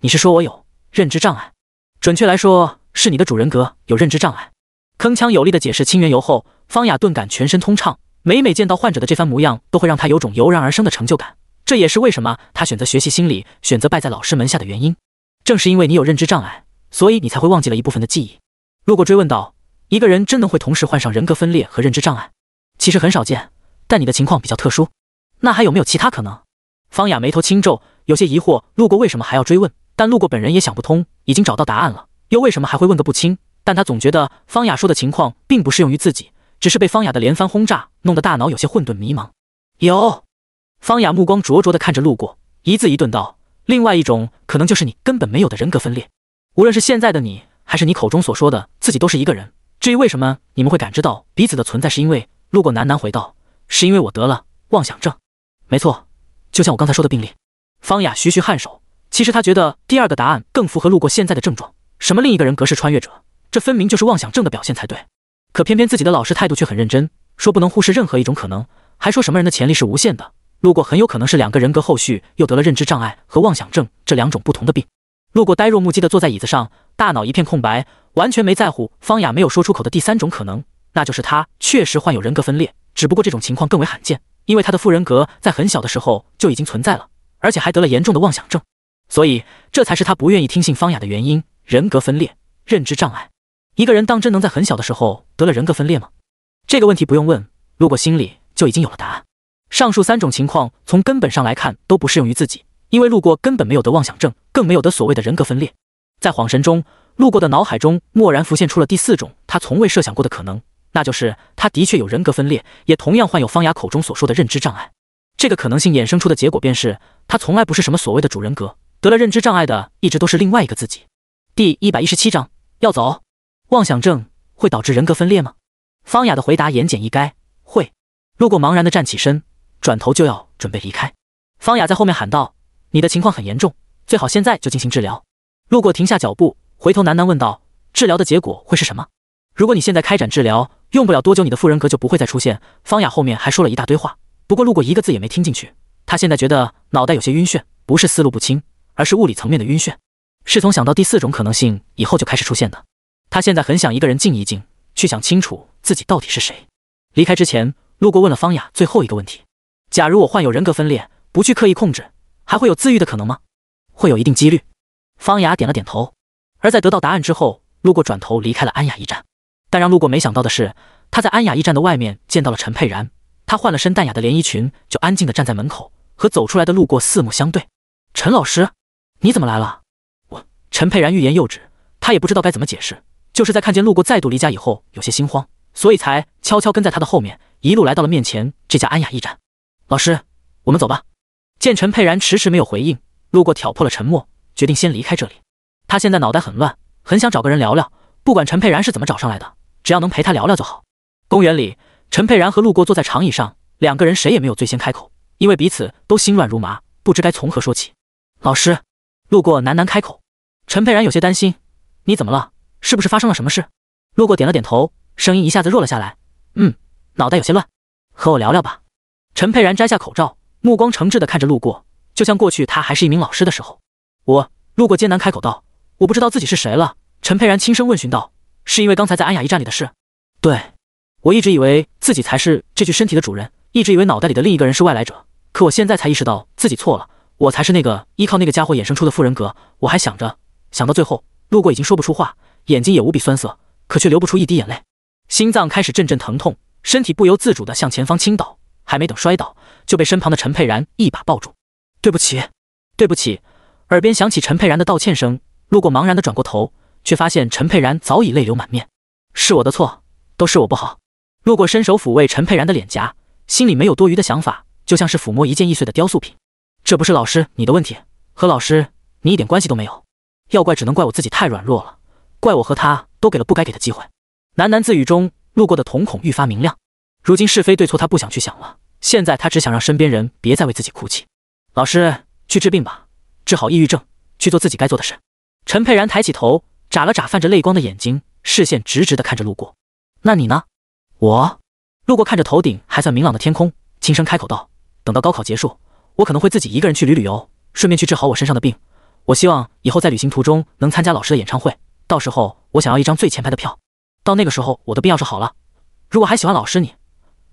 Speaker 1: 你是说我有认知障碍？准确来说，是你的主人格有认知障碍。铿锵有力的解释清缘由后，方雅顿感全身通畅。每每见到患者的这番模样，都会让他有种油然而生的成就感。这也是为什么他选择学习心理，选择拜在老师门下的原因。正是因为你有认知障碍，所以你才会忘记了一部分的记忆。路过追问道。一个人真能会同时患上人格分裂和认知障碍，其实很少见，但你的情况比较特殊。那还有没有其他可能？方雅眉头轻皱，有些疑惑。路过为什么还要追问？但路过本人也想不通，已经找到答案了，又为什么还会问个不清？但他总觉得方雅说的情况并不适用于自己，只是被方雅的连番轰炸弄得大脑有些混沌迷茫。有。方雅目光灼灼地看着路过，一字一顿道：“另外一种可能就是你根本没有的人格分裂。无论是现在的你，还是你口中所说的自己，都是一个人。”至于为什么你们会感知到彼此的存在，是因为路过喃喃回道：“是因为我得了妄想症。”没错，就像我刚才说的病例。方雅徐徐颔首。其实他觉得第二个答案更符合路过现在的症状。什么另一个人格是穿越者，这分明就是妄想症的表现才对。可偏偏自己的老师态度却很认真，说不能忽视任何一种可能，还说什么人的潜力是无限的。路过很有可能是两个人格，后续又得了认知障碍和妄想症这两种不同的病。路过呆若木鸡的坐在椅子上。大脑一片空白，完全没在乎方雅没有说出口的第三种可能，那就是他确实患有人格分裂，只不过这种情况更为罕见，因为他的副人格在很小的时候就已经存在了，而且还得了严重的妄想症，所以这才是他不愿意听信方雅的原因。人格分裂、认知障碍，一个人当真能在很小的时候得了人格分裂吗？这个问题不用问，路过心里就已经有了答案。上述三种情况从根本上来看都不适用于自己，因为路过根本没有得妄想症，更没有得所谓的人格分裂。在恍神中，路过的脑海中蓦然浮现出了第四种他从未设想过的可能，那就是他的确有人格分裂，也同样患有方雅口中所说的认知障碍。这个可能性衍生出的结果便是，他从来不是什么所谓的主人格，得了认知障碍的一直都是另外一个自己。第一百一十七章要走，妄想症会导致人格分裂吗？方雅的回答言简意赅：会。路过茫然的站起身，转头就要准备离开，方雅在后面喊道：“你的情况很严重，最好现在就进行治疗。”路过停下脚步，回头喃喃问道：“治疗的结果会是什么？如果你现在开展治疗，用不了多久，你的副人格就不会再出现。”方雅后面还说了一大堆话，不过路过一个字也没听进去。他现在觉得脑袋有些晕眩，不是思路不清，而是物理层面的晕眩，是从想到第四种可能性以后就开始出现的。他现在很想一个人静一静，去想清楚自己到底是谁。离开之前，路过问了方雅最后一个问题：“假如我患有人格分裂，不去刻意控制，还会有自愈的可能吗？”会有一定几率。方雅点了点头，而在得到答案之后，路过转头离开了安雅驿站。但让路过没想到的是，他在安雅驿站的外面见到了陈佩然。他换了身淡雅的连衣裙，就安静地站在门口，和走出来的路过四目相对。陈老师，你怎么来了？我……陈佩然欲言又止，他也不知道该怎么解释，就是在看见路过再度离家以后，有些心慌，所以才悄悄跟在他的后面，一路来到了面前这家安雅驿站。老师，我们走吧。见陈佩然迟迟没有回应，路过挑破了沉默。决定先离开这里。他现在脑袋很乱，很想找个人聊聊。不管陈佩然是怎么找上来的，只要能陪他聊聊就好。公园里，陈佩然和路过坐在长椅上，两个人谁也没有最先开口，因为彼此都心乱如麻，不知该从何说起。老师，路过喃喃开口。陈佩然有些担心：“你怎么了？是不是发生了什么事？”路过点了点头，声音一下子弱了下来：“嗯，脑袋有些乱，和我聊聊吧。”陈佩然摘下口罩，目光诚挚地看着路过，就像过去他还是一名老师的时候。我路过艰难开口道：“我不知道自己是谁了。”陈佩然轻声问询道：“是因为刚才在安雅驿站里的事？”“对。”我一直以为自己才是这具身体的主人，一直以为脑袋里的另一个人是外来者。可我现在才意识到自己错了，我才是那个依靠那个家伙衍生出的副人格。我还想着，想到最后，路过已经说不出话，眼睛也无比酸涩，可却流不出一滴眼泪，心脏开始阵阵疼痛，身体不由自主的向前方倾倒。还没等摔倒，就被身旁的陈佩然一把抱住。“对不起，对不起。”耳边响起陈佩然的道歉声，路过茫然的转过头，却发现陈佩然早已泪流满面。是我的错，都是我不好。路过伸手抚慰陈佩然的脸颊，心里没有多余的想法，就像是抚摸一件易碎的雕塑品。这不是老师你的问题，和老师你一点关系都没有。要怪只能怪我自己太软弱了，怪我和他都给了不该给的机会。喃喃自语中，路过的瞳孔愈发明亮。如今是非对错，他不想去想了。现在他只想让身边人别再为自己哭泣。老师，去治病吧。治好抑郁症，去做自己该做的事。陈佩然抬起头，眨了眨泛着泪光的眼睛，视线直直的看着路过。那你呢？我路过看着头顶还算明朗的天空，轻声开口道：“等到高考结束，我可能会自己一个人去旅旅游，顺便去治好我身上的病。我希望以后在旅行途中能参加老师的演唱会，到时候我想要一张最前排的票。到那个时候，我的病要是好了，如果还喜欢老师，你……”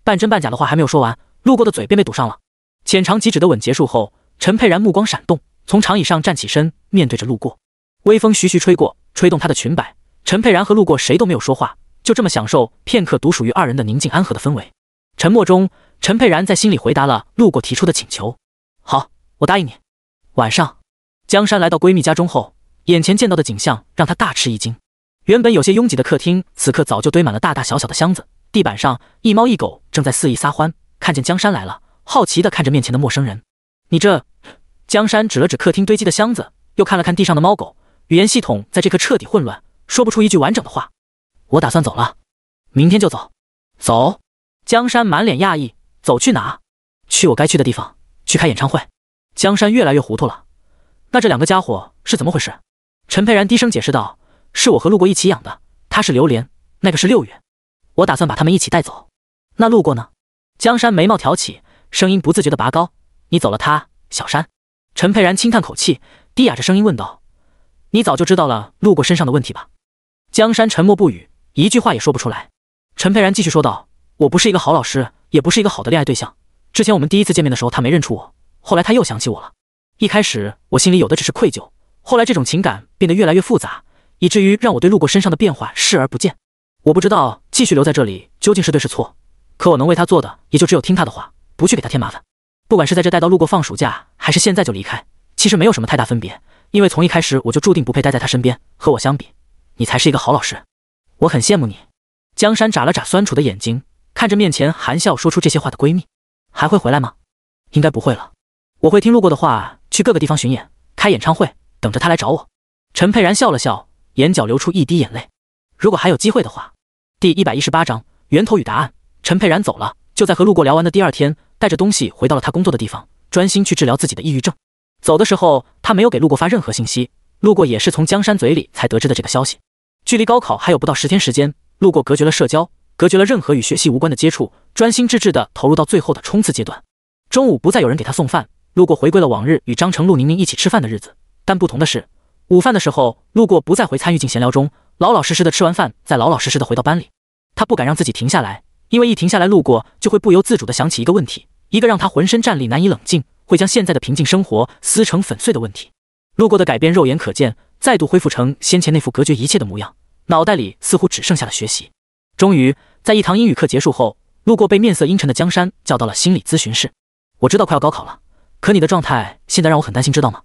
Speaker 1: 半真半假的话还没有说完，路过的嘴便被堵上了。浅尝即指的吻结束后，陈佩然目光闪动。从长椅上站起身，面对着路过，微风徐徐吹过，吹动她的裙摆。陈佩然和路过谁都没有说话，就这么享受片刻独属于二人的宁静安和的氛围。沉默中，陈佩然在心里回答了路过提出的请求：“好，我答应你。”晚上，江山来到闺蜜家中后，眼前见到的景象让她大吃一惊。原本有些拥挤的客厅，此刻早就堆满了大大小小的箱子，地板上一猫一狗正在肆意撒欢，看见江山来了，好奇地看着面前的陌生人：“你这……”江山指了指客厅堆积的箱子，又看了看地上的猫狗，语言系统在这刻彻底混乱，说不出一句完整的话。我打算走了，明天就走。走？江山满脸讶异，走去哪？去我该去的地方，去开演唱会。江山越来越糊涂了。那这两个家伙是怎么回事？陈佩然低声解释道：“是我和路过一起养的，他是榴莲，那个是六月。我打算把他们一起带走。那路过呢？”江山眉毛挑起，声音不自觉的拔高：“你走了，他小山。”陈佩然轻叹口气，低哑着声音问道：“你早就知道了陆过身上的问题吧？”江山沉默不语，一句话也说不出来。陈佩然继续说道：“我不是一个好老师，也不是一个好的恋爱对象。之前我们第一次见面的时候，他没认出我，后来他又想起我了。一开始我心里有的只是愧疚，后来这种情感变得越来越复杂，以至于让我对陆过身上的变化视而不见。我不知道继续留在这里究竟是对是错，可我能为他做的也就只有听他的话，不去给他添麻烦。”不管是在这待到路过放暑假，还是现在就离开，其实没有什么太大分别。因为从一开始我就注定不配待在她身边。和我相比，你才是一个好老师，我很羡慕你。江山眨了眨酸楚的眼睛，看着面前含笑说出这些话的闺蜜，还会回来吗？应该不会了。我会听路过的话，去各个地方巡演，开演唱会，等着他来找我。陈佩然笑了笑，眼角流出一滴眼泪。如果还有机会的话。第一百一十八章源头与答案。陈佩然走了，就在和路过聊完的第二天。带着东西回到了他工作的地方，专心去治疗自己的抑郁症。走的时候，他没有给路过发任何信息。路过也是从江山嘴里才得知的这个消息。距离高考还有不到十天时间，路过隔绝了社交，隔绝了任何与学习无关的接触，专心致志地投入到最后的冲刺阶段。中午不再有人给他送饭，路过回归了往日与张成、陆宁宁一起吃饭的日子。但不同的是，午饭的时候，路过不再回参与进闲聊中，老老实实的吃完饭，再老老实实的回到班里。他不敢让自己停下来，因为一停下来，路过就会不由自主的想起一个问题。一个让他浑身战栗、难以冷静，会将现在的平静生活撕成粉碎的问题。路过的改变肉眼可见，再度恢复成先前那副隔绝一切的模样。脑袋里似乎只剩下了学习。终于，在一堂英语课结束后，路过被面色阴沉的江山叫到了心理咨询室。我知道快要高考了，可你的状态现在让我很担心，知道吗？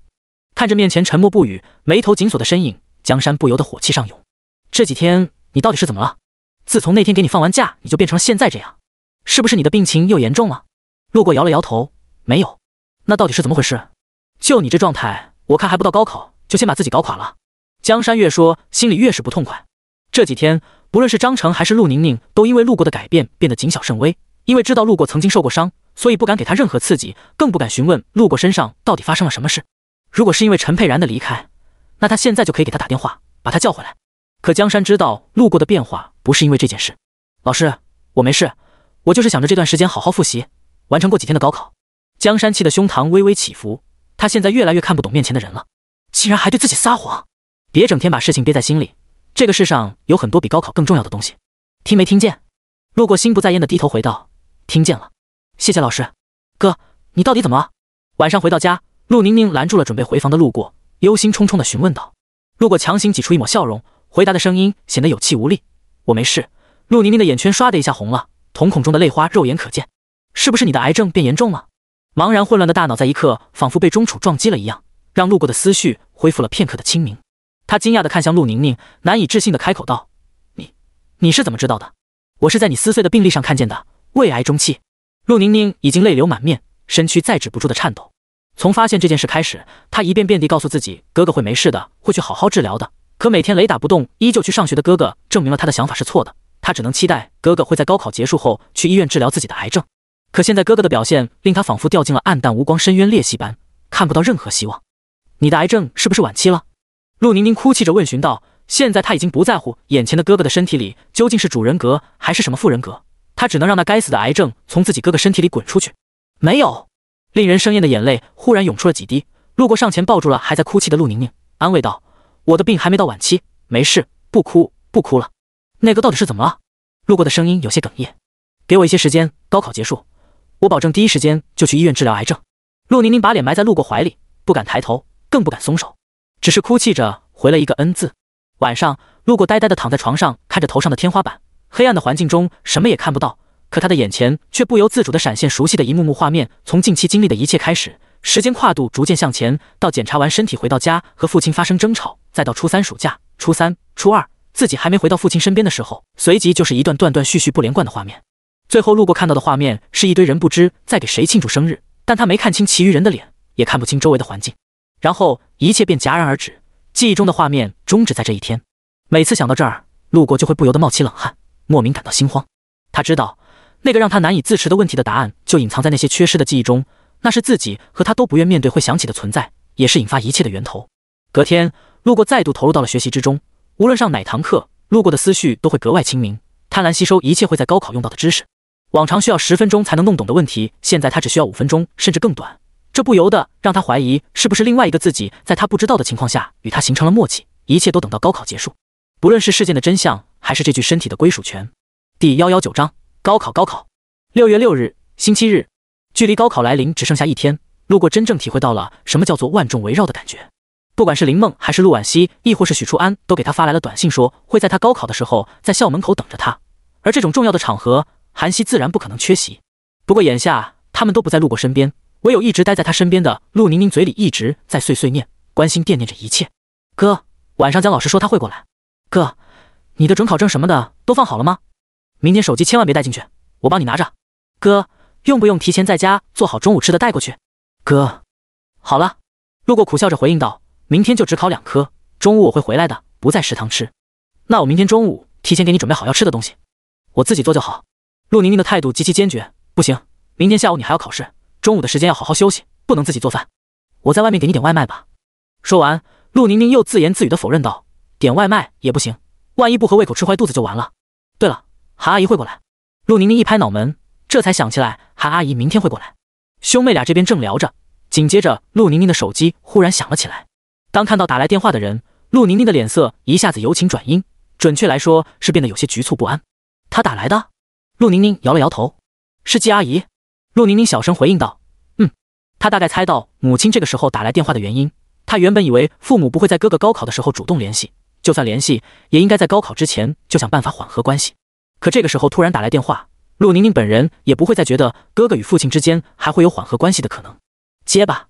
Speaker 1: 看着面前沉默不语、眉头紧锁的身影，江山不由得火气上涌。这几天你到底是怎么了？自从那天给你放完假，你就变成了现在这样，是不是你的病情又严重了？路过摇了摇头，没有。那到底是怎么回事？就你这状态，我看还不到高考就先把自己搞垮了。江山越说，心里越是不痛快。这几天，不论是张成还是陆宁宁，都因为路过的改变变得谨小慎微，因为知道路过曾经受过伤，所以不敢给他任何刺激，更不敢询问路过身上到底发生了什么事。如果是因为陈佩然的离开，那他现在就可以给他打电话，把他叫回来。可江山知道，路过的变化不是因为这件事。老师，我没事，我就是想着这段时间好好复习。完成过几天的高考，江山气的胸膛微微起伏。他现在越来越看不懂面前的人了，竟然还对自己撒谎。别整天把事情憋在心里，这个世上有很多比高考更重要的东西。听没听见？路过心不在焉的低头回道：“听见了，谢谢老师。”哥，你到底怎么了？晚上回到家，陆宁宁拦住了准备回房的路过，忧心忡忡的询问道。路过强行挤出一抹笑容，回答的声音显得有气无力：“我没事。”陆宁宁的眼圈唰的一下红了，瞳孔中的泪花肉眼可见。是不是你的癌症变严重了？茫然混乱的大脑在一刻仿佛被钟楚撞击了一样，让路过的思绪恢复了片刻的清明。他惊讶地看向陆宁宁，难以置信地开口道：“你，你是怎么知道的？我是在你撕碎的病历上看见的胃癌中期。”陆宁宁已经泪流满面，身躯再止不住的颤抖。从发现这件事开始，他一遍遍地告诉自己，哥哥会没事的，会去好好治疗的。可每天雷打不动依旧去上学的哥哥，证明了他的想法是错的。他只能期待哥哥会在高考结束后去医院治疗自己的癌症。可现在哥哥的表现令他仿佛掉进了暗淡无光深渊裂隙般，看不到任何希望。你的癌症是不是晚期了？陆宁宁哭泣着问询道。现在他已经不在乎眼前的哥哥的身体里究竟是主人格还是什么副人格，他只能让那该死的癌症从自己哥哥身体里滚出去。没有，令人生厌的眼泪忽然涌出了几滴，路过上前抱住了还在哭泣的陆宁宁，安慰道：“我的病还没到晚期，没事，不哭，不哭了。”那个到底是怎么了？路过的声音有些哽咽。给我一些时间，高考结束。我保证第一时间就去医院治疗癌症。陆宁宁把脸埋在陆过怀里，不敢抬头，更不敢松手，只是哭泣着回了一个恩字。晚上，陆过呆呆地躺在床上，看着头上的天花板，黑暗的环境中什么也看不到，可他的眼前却不由自主地闪现熟悉的一幕幕画面。从近期经历的一切开始，时间跨度逐渐向前，到检查完身体回到家，和父亲发生争吵，再到初三暑假、初三、初二，自己还没回到父亲身边的时候，随即就是一段断断续续、不连贯的画面。最后路过看到的画面是一堆人不知在给谁庆祝生日，但他没看清其余人的脸，也看不清周围的环境。然后一切便戛然而止，记忆中的画面终止在这一天。每次想到这儿，路过就会不由得冒起冷汗，莫名感到心慌。他知道，那个让他难以自持的问题的答案就隐藏在那些缺失的记忆中，那是自己和他都不愿面对会想起的存在，也是引发一切的源头。隔天，路过再度投入到了学习之中，无论上哪堂课，路过的思绪都会格外清明，贪婪吸收一切会在高考用到的知识。往常需要十分钟才能弄懂的问题，现在他只需要五分钟，甚至更短。这不由得让他怀疑，是不是另外一个自己在他不知道的情况下与他形成了默契？一切都等到高考结束，不论是事件的真相，还是这具身体的归属权。第幺幺九章：高考，高考。六月六日，星期日，距离高考来临只剩下一天。路过，真正体会到了什么叫做万众围绕的感觉。不管是林梦，还是陆婉兮，亦或是许初安，都给他发来了短信，说会在他高考的时候在校门口等着他。而这种重要的场合。韩熙自然不可能缺席，不过眼下他们都不在陆过身边，唯有一直待在他身边的陆宁宁嘴里一直在碎碎念，关心惦念着一切。哥，晚上江老师说他会过来。哥，你的准考证什么的都放好了吗？明天手机千万别带进去，我帮你拿着。哥，用不用提前在家做好中午吃的带过去？哥，好了。陆过苦笑着回应道：“明天就只考两科，中午我会回来的，不在食堂吃。那我明天中午提前给你准备好要吃的东西，我自己做就好。”陆宁宁的态度极其坚决，不行，明天下午你还要考试，中午的时间要好好休息，不能自己做饭，我在外面给你点外卖吧。说完，陆宁宁又自言自语的否认道：“点外卖也不行，万一不合胃口，吃坏肚子就完了。”对了，韩阿姨会过来。陆宁宁一拍脑门，这才想起来韩阿姨明天会过来。兄妹俩这边正聊着，紧接着陆宁宁的手机忽然响了起来。当看到打来电话的人，陆宁宁的脸色一下子由晴转阴，准确来说是变得有些局促不安。他打来的？陆宁宁摇了摇头，是季阿姨。陆宁宁小声回应道：“嗯。”她大概猜到母亲这个时候打来电话的原因。她原本以为父母不会在哥哥高考的时候主动联系，就算联系，也应该在高考之前就想办法缓和关系。可这个时候突然打来电话，陆宁宁本人也不会再觉得哥哥与父亲之间还会有缓和关系的可能。接吧。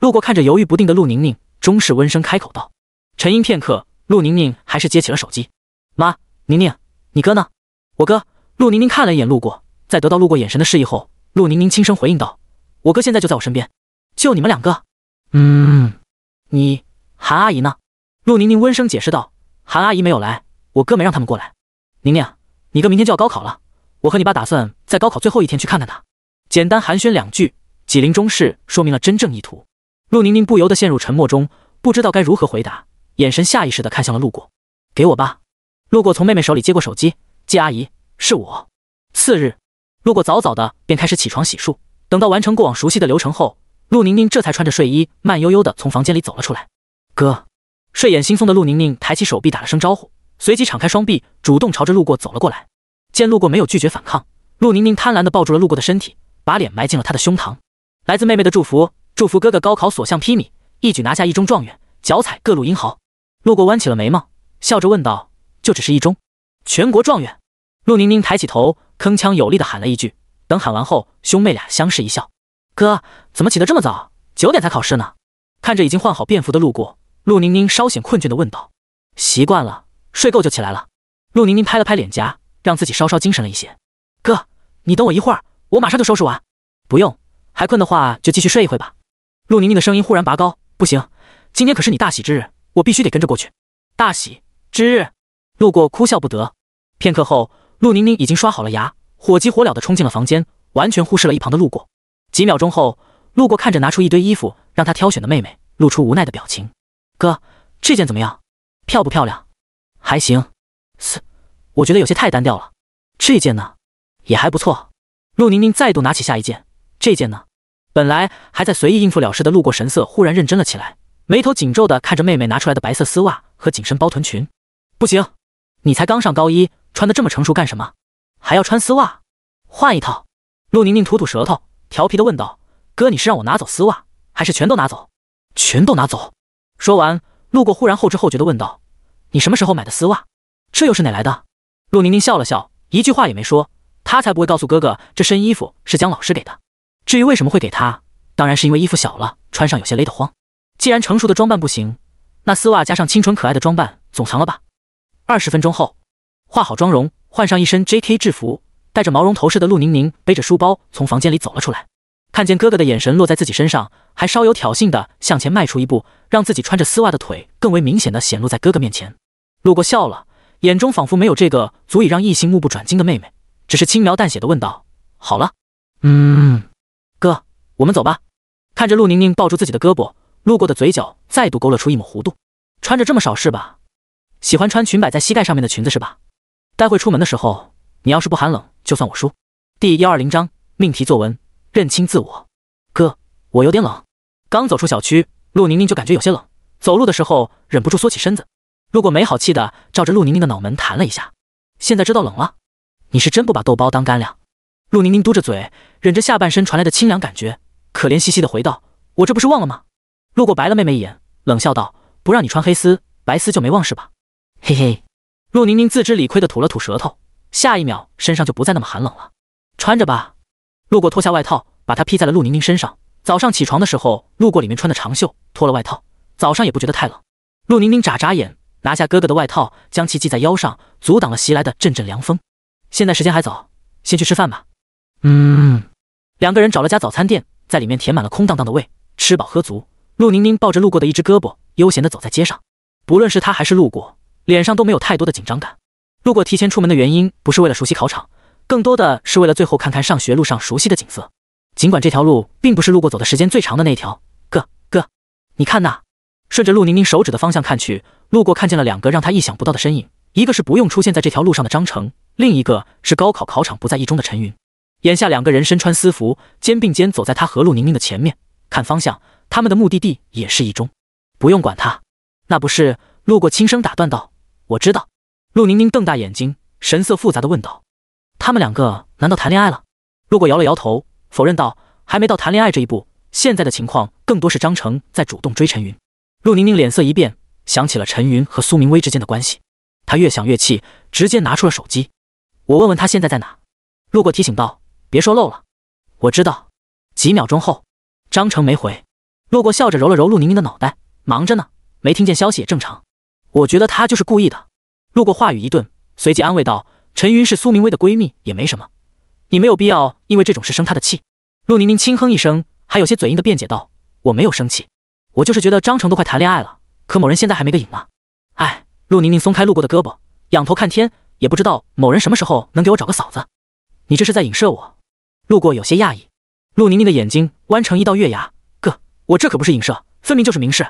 Speaker 1: 路过看着犹豫不定的陆宁宁，终是温声开口道：“沉吟片刻，陆宁宁还是接起了手机。妈，宁宁，你哥呢？我哥。”陆宁宁看了一眼路过，在得到路过眼神的示意后，陆宁宁轻声回应道：“我哥现在就在我身边，就你们两个。”“嗯，你韩阿姨呢？”陆宁宁温声解释道：“韩阿姨没有来，我哥没让他们过来。”“宁宁，你哥明天就要高考了，我和你爸打算在高考最后一天去看看他。”简单寒暄两句，纪林终是说明了真正意图。陆宁宁不由得陷入沉默中，不知道该如何回答，眼神下意识地看向了路过。“给我吧。”路过从妹妹手里接过手机，季阿姨。是我。次日，路过早早的便开始起床洗漱，等到完成过往熟悉的流程后，陆宁宁这才穿着睡衣，慢悠悠的从房间里走了出来。哥，睡眼惺忪的陆宁宁抬起手臂打了声招呼，随即敞开双臂，主动朝着路过走了过来。见路过没有拒绝反抗，陆宁宁贪婪的抱住了路过的身体，把脸埋进了他的胸膛。来自妹妹的祝福，祝福哥哥高考所向披靡，一举拿下一中状元，脚踩各路英豪。路过弯起了眉毛，笑着问道：“就只是一中？全国状元？”陆宁宁抬起头，铿锵有力地喊了一句。等喊完后，兄妹俩相视一笑。哥，怎么起得这么早？九点才考试呢。看着已经换好便服的陆过，陆宁宁稍显困倦地问道：“习惯了，睡够就起来了。”陆宁宁拍了拍脸颊，让自己稍稍精神了一些。哥，你等我一会儿，我马上就收拾完。不用，还困的话就继续睡一会吧。陆宁宁的声音忽然拔高：“不行，今天可是你大喜之日，我必须得跟着过去。”大喜之日，陆过哭笑不得。片刻后。陆宁宁已经刷好了牙，火急火燎地冲进了房间，完全忽视了一旁的路过。几秒钟后，路过看着拿出一堆衣服让他挑选的妹妹，露出无奈的表情：“哥，这件怎么样？漂不漂亮？还行。嘶，我觉得有些太单调了。这件呢，也还不错。”陆宁宁再度拿起下一件，这件呢？本来还在随意应付了事的路过神色忽然认真了起来，眉头紧皱地看着妹妹拿出来的白色丝袜和紧身包臀裙：“不行，你才刚上高一。”穿的这么成熟干什么？还要穿丝袜？换一套。陆宁宁吐吐舌头，调皮的问道：“哥，你是让我拿走丝袜，还是全都拿走？”“全都拿走。”说完，路过忽然后知后觉的问道：“你什么时候买的丝袜？这又是哪来的？”陆宁宁笑了笑，一句话也没说。她才不会告诉哥哥，这身衣服是江老师给的。至于为什么会给他，当然是因为衣服小了，穿上有些勒得慌。既然成熟的装扮不行，那丝袜加上清纯可爱的装扮总行了吧？二十分钟后。化好妆容，换上一身 J.K. 制服，带着毛绒头饰的陆宁宁背着书包从房间里走了出来。看见哥哥的眼神落在自己身上，还稍有挑衅的向前迈出一步，让自己穿着丝袜的腿更为明显的显露在哥哥面前。路过笑了，眼中仿佛没有这个足以让异性目不转睛的妹妹，只是轻描淡写的问道：“好了，
Speaker 2: 嗯，
Speaker 1: 哥，我们走吧。”看着陆宁宁抱住自己的胳膊，路过的嘴角再度勾勒出一抹弧度。穿着这么少是吧？喜欢穿裙摆在膝盖上面的裙子是吧？待会出门的时候，你要是不寒冷，就算我输。第幺二零章命题作文：认清自我。哥，我有点冷。刚走出小区，陆宁宁就感觉有些冷，走路的时候忍不住缩起身子。路过没好气的照着陆宁宁的脑门弹了一下。现在知道冷了？你是真不把豆包当干粮？陆宁宁嘟着嘴，忍着下半身传来的清凉感觉，可怜兮兮的回道：“我这不是忘了吗？”路过白了妹妹一眼，冷笑道：“不让你穿黑丝白丝就没忘是吧？嘿嘿。”陆宁宁自知理亏的吐了吐舌头，下一秒身上就不再那么寒冷了。穿着吧，路过脱下外套，把它披在了陆宁宁身上。早上起床的时候，路过里面穿的长袖，脱了外套，早上也不觉得太冷。陆宁宁眨眨眼，拿下哥哥的外套，将其系在腰上，阻挡了袭来的阵阵凉风。现在时间还早，先去吃饭吧。
Speaker 2: 嗯。
Speaker 1: 两个人找了家早餐店，在里面填满了空荡荡的胃，吃饱喝足，陆宁宁抱着路过的一只胳膊，悠闲的走在街上。不论是他还是路过。脸上都没有太多的紧张感。路过提前出门的原因，不是为了熟悉考场，更多的是为了最后看看上学路上熟悉的景色。尽管这条路并不是路过走的时间最长的那条。哥，哥，你看呐，顺着陆宁宁手指的方向看去，路过看见了两个让他意想不到的身影，一个是不用出现在这条路上的张成，另一个是高考考场不在一中的陈云。眼下两个人身穿私服，肩并肩走在他和陆宁宁的前面。看方向，他们的目的地也是一中。不用管他，那不是路过轻声打断道。我知道，陆宁宁瞪大眼睛，神色复杂的问道：“他们两个难道谈恋爱了？”陆过摇了摇头，否认道：“还没到谈恋爱这一步，现在的情况更多是张成在主动追陈云。”陆宁宁脸色一变，想起了陈云和苏明威之间的关系，他越想越气，直接拿出了手机：“我问问他现在在哪。”陆过提醒道：“别说漏了。”我知道。几秒钟后，张成没回，陆过笑着揉了揉陆宁宁的脑袋：“忙着呢，没听见消息也正常。”我觉得他就是故意的。路过话语一顿，随即安慰道：“陈云是苏明威的闺蜜，也没什么，你没有必要因为这种事生他的气。”陆宁宁轻哼一声，还有些嘴硬的辩解道：“我没有生气，我就是觉得张成都快谈恋爱了，可某人现在还没个影呢。”哎，陆宁宁松开路过的胳膊，仰头看天，也不知道某人什么时候能给我找个嫂子。你这是在影射我？路过有些讶异，陆宁宁的眼睛弯成一道月牙：“哥，我这可不是影射，分明就是明示。”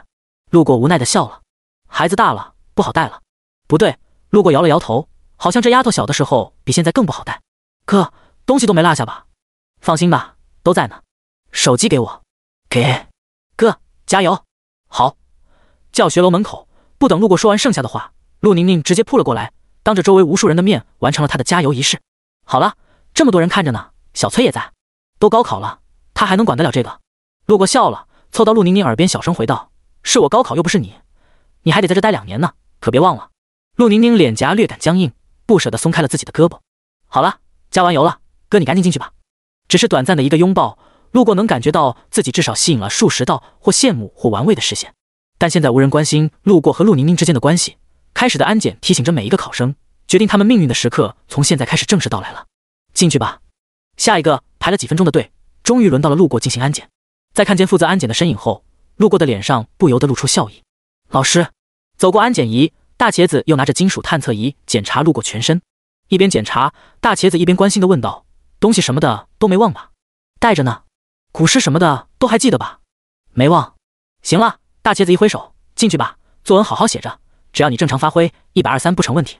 Speaker 1: 路过无奈的笑了，孩子大了。不好带了，不对，路过摇了摇头，好像这丫头小的时候比现在更不好带。哥，东西都没落下吧？放心吧，都在呢。手机给我，给。哥，加油！好。教学楼门口，不等路过说完剩下的话，陆宁宁直接扑了过来，当着周围无数人的面完成了她的加油仪式。好了，这么多人看着呢，小崔也在。都高考了，他还能管得了这个？路过笑了，凑到陆宁宁耳边小声回道：“是我高考，又不是你，你还得在这待两年呢。”可别忘了，陆宁宁脸颊略感僵硬，不舍得松开了自己的胳膊。好了，加完油了，哥，你赶紧进去吧。只是短暂的一个拥抱，路过能感觉到自己至少吸引了数十道或羡慕或玩味的视线。但现在无人关心路过和陆宁宁之间的关系。开始的安检提醒着每一个考生，决定他们命运的时刻从现在开始正式到来了。进去吧，下一个。排了几分钟的队，终于轮到了路过进行安检。在看见负责安检的身影后，路过的脸上不由得露出笑意。老师。走过安检仪，大茄子又拿着金属探测仪检查路过全身，一边检查，大茄子一边关心地问道：“东西什么的都没忘吧？带着呢。古诗什么的都还记得吧？没忘。行了，大茄子一挥手，进去吧。作文好好写着，只要你正常发挥，一百二三不成问题。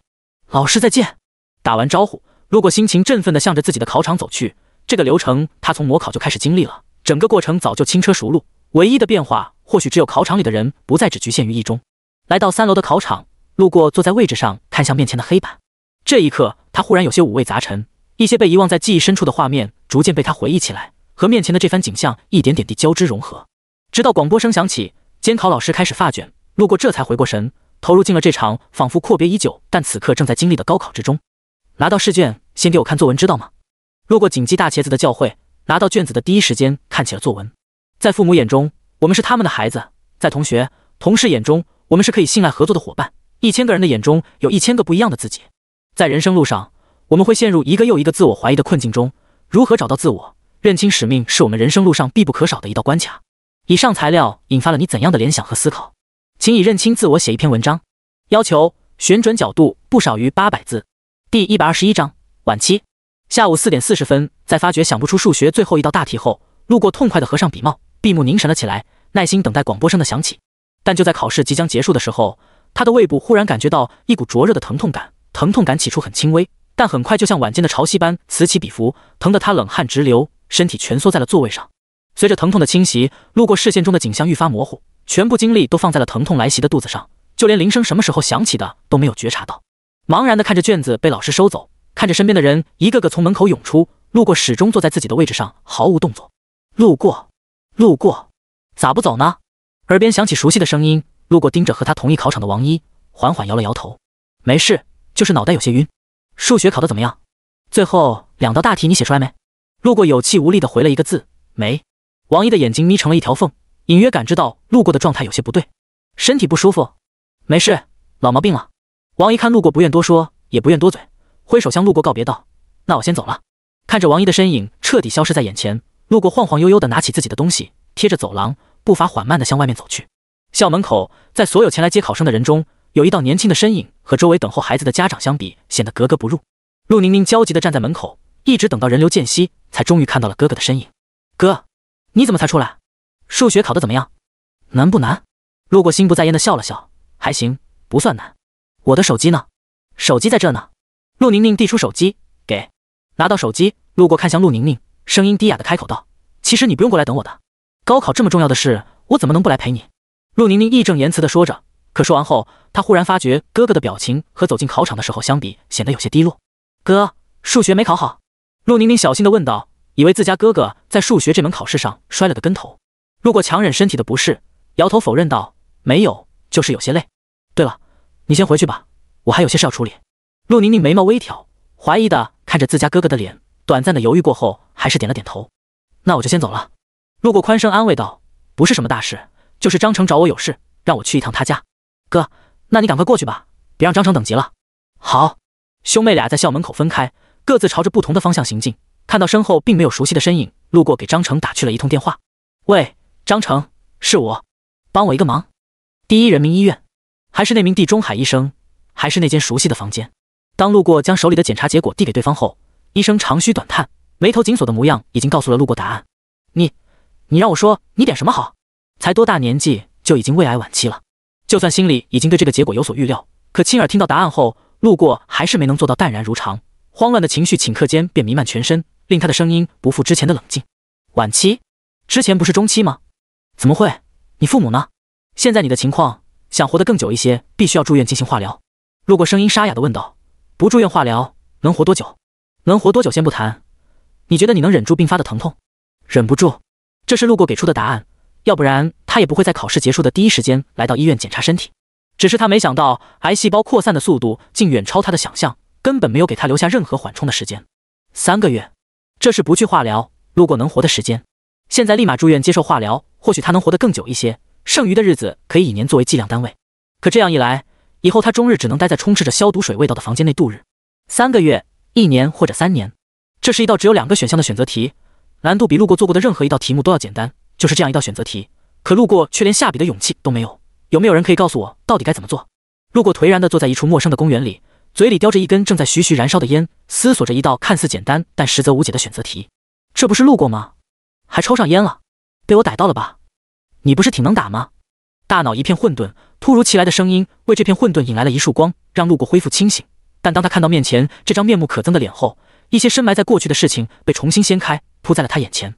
Speaker 1: 老师再见。”打完招呼，路过心情振奋地向着自己的考场走去。这个流程他从模考就开始经历了，整个过程早就轻车熟路。唯一的变化，或许只有考场里的人不再只局限于一中。来到三楼的考场，路过坐在位置上，看向面前的黑板。这一刻，他忽然有些五味杂陈，一些被遗忘在记忆深处的画面逐渐被他回忆起来，和面前的这番景象一点点地交织融合。直到广播声响起，监考老师开始发卷，路过这才回过神，投入进了这场仿佛阔别已久但此刻正在经历的高考之中。拿到试卷，先给我看作文，知道吗？路过谨记大茄子的教诲，拿到卷子的第一时间看起了作文。在父母眼中，我们是他们的孩子；在同学、同事眼中，我们是可以信赖合作的伙伴。一千个人的眼中有一千个不一样的自己。在人生路上，我们会陷入一个又一个自我怀疑的困境中。如何找到自我、认清使命，是我们人生路上必不可少的一道关卡。以上材料引发了你怎样的联想和思考？请以认清自我写一篇文章，要求旋转角度，不少于八百字。第一百二十一章晚期。下午四点四十分，在发觉想不出数学最后一道大题后，路过痛快的合上笔帽，闭目凝神了起来，耐心等待广播声的响起。但就在考试即将结束的时候，他的胃部忽然感觉到一股灼热的疼痛感。疼痛感起初很轻微，但很快就像晚间的潮汐般此起彼伏，疼得他冷汗直流，身体蜷缩在了座位上。随着疼痛的侵袭，路过视线中的景象愈发模糊，全部精力都放在了疼痛来袭的肚子上，就连铃声什么时候响起的都没有觉察到。茫然地看着卷子被老师收走，看着身边的人一个个从门口涌出，路过始终坐在自己的位置上毫无动作。路过，路过，咋不走呢？耳边响起熟悉的声音，路过盯着和他同一考场的王一，缓缓摇了摇头：“没事，就是脑袋有些晕。数学考得怎么样？最后两道大题你写出来没？”路过有气无力地回了一个字：“没。”王一的眼睛眯成了一条缝，隐约感知到路过的状态有些不对，身体不舒服。没事，老毛病了。王一看路过不愿多说，也不愿多嘴，挥手向路过告别道：“那我先走了。”看着王一的身影彻底消失在眼前，路过晃晃悠悠地拿起自己的东西。贴着走廊，步伐缓慢地向外面走去。校门口，在所有前来接考生的人中，有一道年轻的身影，和周围等候孩子的家长相比，显得格格不入。陆宁宁焦急地站在门口，一直等到人流间隙，才终于看到了哥哥的身影。哥，你怎么才出来？数学考得怎么样？难不难？路过心不在焉地笑了笑，还行，不算难。我的手机呢？手机在这呢。陆宁宁递出手机，给。拿到手机，路过看向陆宁宁，声音低哑地开口道：“其实你不用过来等我的。”高考这么重要的事，我怎么能不来陪你？陆宁宁义正言辞地说着。可说完后，她忽然发觉哥哥的表情和走进考场的时候相比，显得有些低落。哥，数学没考好？陆宁宁小心地问道，以为自家哥哥在数学这门考试上摔了个跟头。陆过强忍身体的不适，摇头否认道：“没有，就是有些累。”对了，你先回去吧，我还有些事要处理。陆宁宁眉毛微挑，怀疑的看着自家哥哥的脸，短暂的犹豫过后，还是点了点头：“那我就先走了。”路过宽声安慰道：“不是什么大事，就是张成找我有事，让我去一趟他家。哥，那你赶快过去吧，别让张成等急了。”好，兄妹俩在校门口分开，各自朝着不同的方向行进。看到身后并没有熟悉的身影，路过给张成打去了一通电话：“喂，张成，是我，帮我一个忙。第一人民医院，还是那名地中海医生，还是那间熟悉的房间。”当路过将手里的检查结果递给对方后，医生长吁短叹，眉头紧锁的模样已经告诉了路过答案：“你。”你让我说你点什么好？才多大年纪就已经胃癌晚期了？就算心里已经对这个结果有所预料，可亲耳听到答案后，路过还是没能做到淡然如常，慌乱的情绪顷刻间便弥漫全身，令他的声音不复之前的冷静。晚期？之前不是中期吗？怎么会？你父母呢？现在你的情况，想活得更久一些，必须要住院进行化疗。路过声音沙哑的问道：“不住院化疗能活多久？”“能活多久先不谈，你觉得你能忍住病发的疼痛？”“忍不住。”这是路过给出的答案，要不然他也不会在考试结束的第一时间来到医院检查身体。只是他没想到癌细胞扩散的速度竟远超他的想象，根本没有给他留下任何缓冲的时间。三个月，这是不去化疗，路过能活的时间。现在立马住院接受化疗，或许他能活得更久一些。剩余的日子可以以年作为计量单位。可这样一来，以后他终日只能待在充斥着消毒水味道的房间内度日。三个月、一年或者三年，这是一道只有两个选项的选择题。难度比路过做过的任何一道题目都要简单，就是这样一道选择题。可路过却连下笔的勇气都没有。有没有人可以告诉我到底该怎么做？路过颓然地坐在一处陌生的公园里，嘴里叼着一根正在徐徐燃烧的烟，思索着一道看似简单但实则无解的选择题。这不是路过吗？还抽上烟了，被我逮到了吧？你不是挺能打吗？大脑一片混沌，突如其来的声音为这片混沌引来了一束光，让路过恢复清醒。但当他看到面前这张面目可憎的脸后，一些深埋在过去的事情被重新掀开。扑在了他眼前。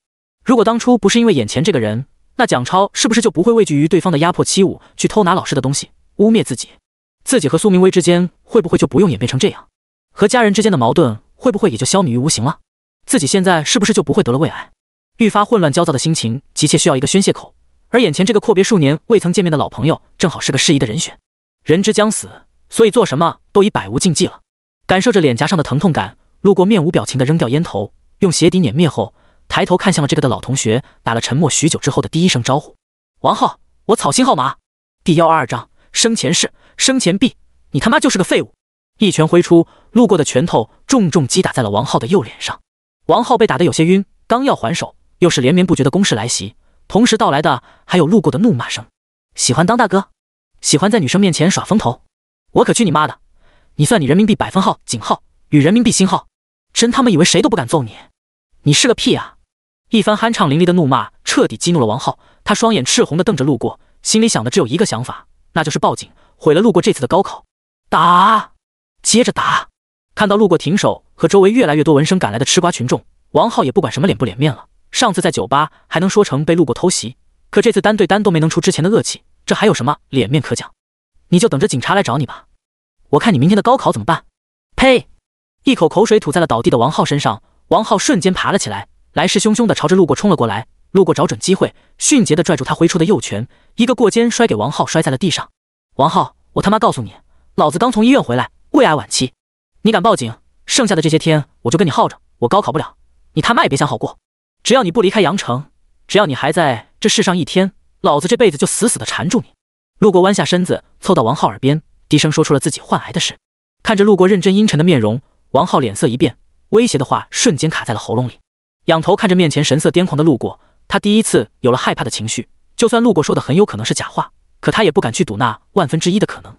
Speaker 1: 如果当初不是因为眼前这个人，那蒋超是不是就不会畏惧于对方的压迫欺侮，去偷拿老师的东西，污蔑自己？自己和苏明威之间会不会就不用演变成这样？和家人之间的矛盾会不会也就消弭于无形了？自己现在是不是就不会得了胃癌？愈发混乱焦躁的心情，急切需要一个宣泄口，而眼前这个阔别数年未曾见面的老朋友，正好是个适宜的人选。人之将死，所以做什么都已百无禁忌了。感受着脸颊上的疼痛感，路过面无表情的扔掉烟头。用鞋底碾灭后，抬头看向了这个的老同学，打了沉默许久之后的第一声招呼：“王浩，我草新号码。”第幺二二章：生前世，生前必，你他妈就是个废物！一拳挥出，路过的拳头重重击打在了王浩的右脸上。王浩被打得有些晕，刚要还手，又是连绵不绝的攻势来袭，同时到来的还有路过的怒骂声：“喜欢当大哥，喜欢在女生面前耍风头，我可去你妈的！你算你人民币百分号井号与人民币星号。”真他妈以为谁都不敢揍你？你是个屁啊！一番酣畅淋漓的怒骂，彻底激怒了王浩。他双眼赤红的瞪着路过，心里想的只有一个想法，那就是报警，毁了路过这次的高考。打，接着打！看到路过停手和周围越来越多闻声赶来的吃瓜群众，王浩也不管什么脸不脸面了。上次在酒吧还能说成被路过偷袭，可这次单对单都没能出之前的恶气，这还有什么脸面可讲？你就等着警察来找你吧！我看你明天的高考怎么办？呸！一口口水吐在了倒地的王浩身上，王浩瞬间爬了起来，来势汹汹的朝着路过冲了过来。路过找准机会，迅捷的拽住他挥出的右拳，一个过肩摔给王浩摔在了地上。王浩，我他妈告诉你，老子刚从医院回来，胃癌晚期，你敢报警？剩下的这些天，我就跟你耗着。我高考不了，你他妈也别想好过。只要你不离开阳城，只要你还在这世上一天，老子这辈子就死死的缠住你。路过弯下身子，凑到王浩耳边，低声说出了自己患癌的事。看着路过认真阴沉的面容。王浩脸色一变，威胁的话瞬间卡在了喉咙里，仰头看着面前神色癫狂的路过，他第一次有了害怕的情绪。就算路过说的很有可能是假话，可他也不敢去赌那万分之一的可能。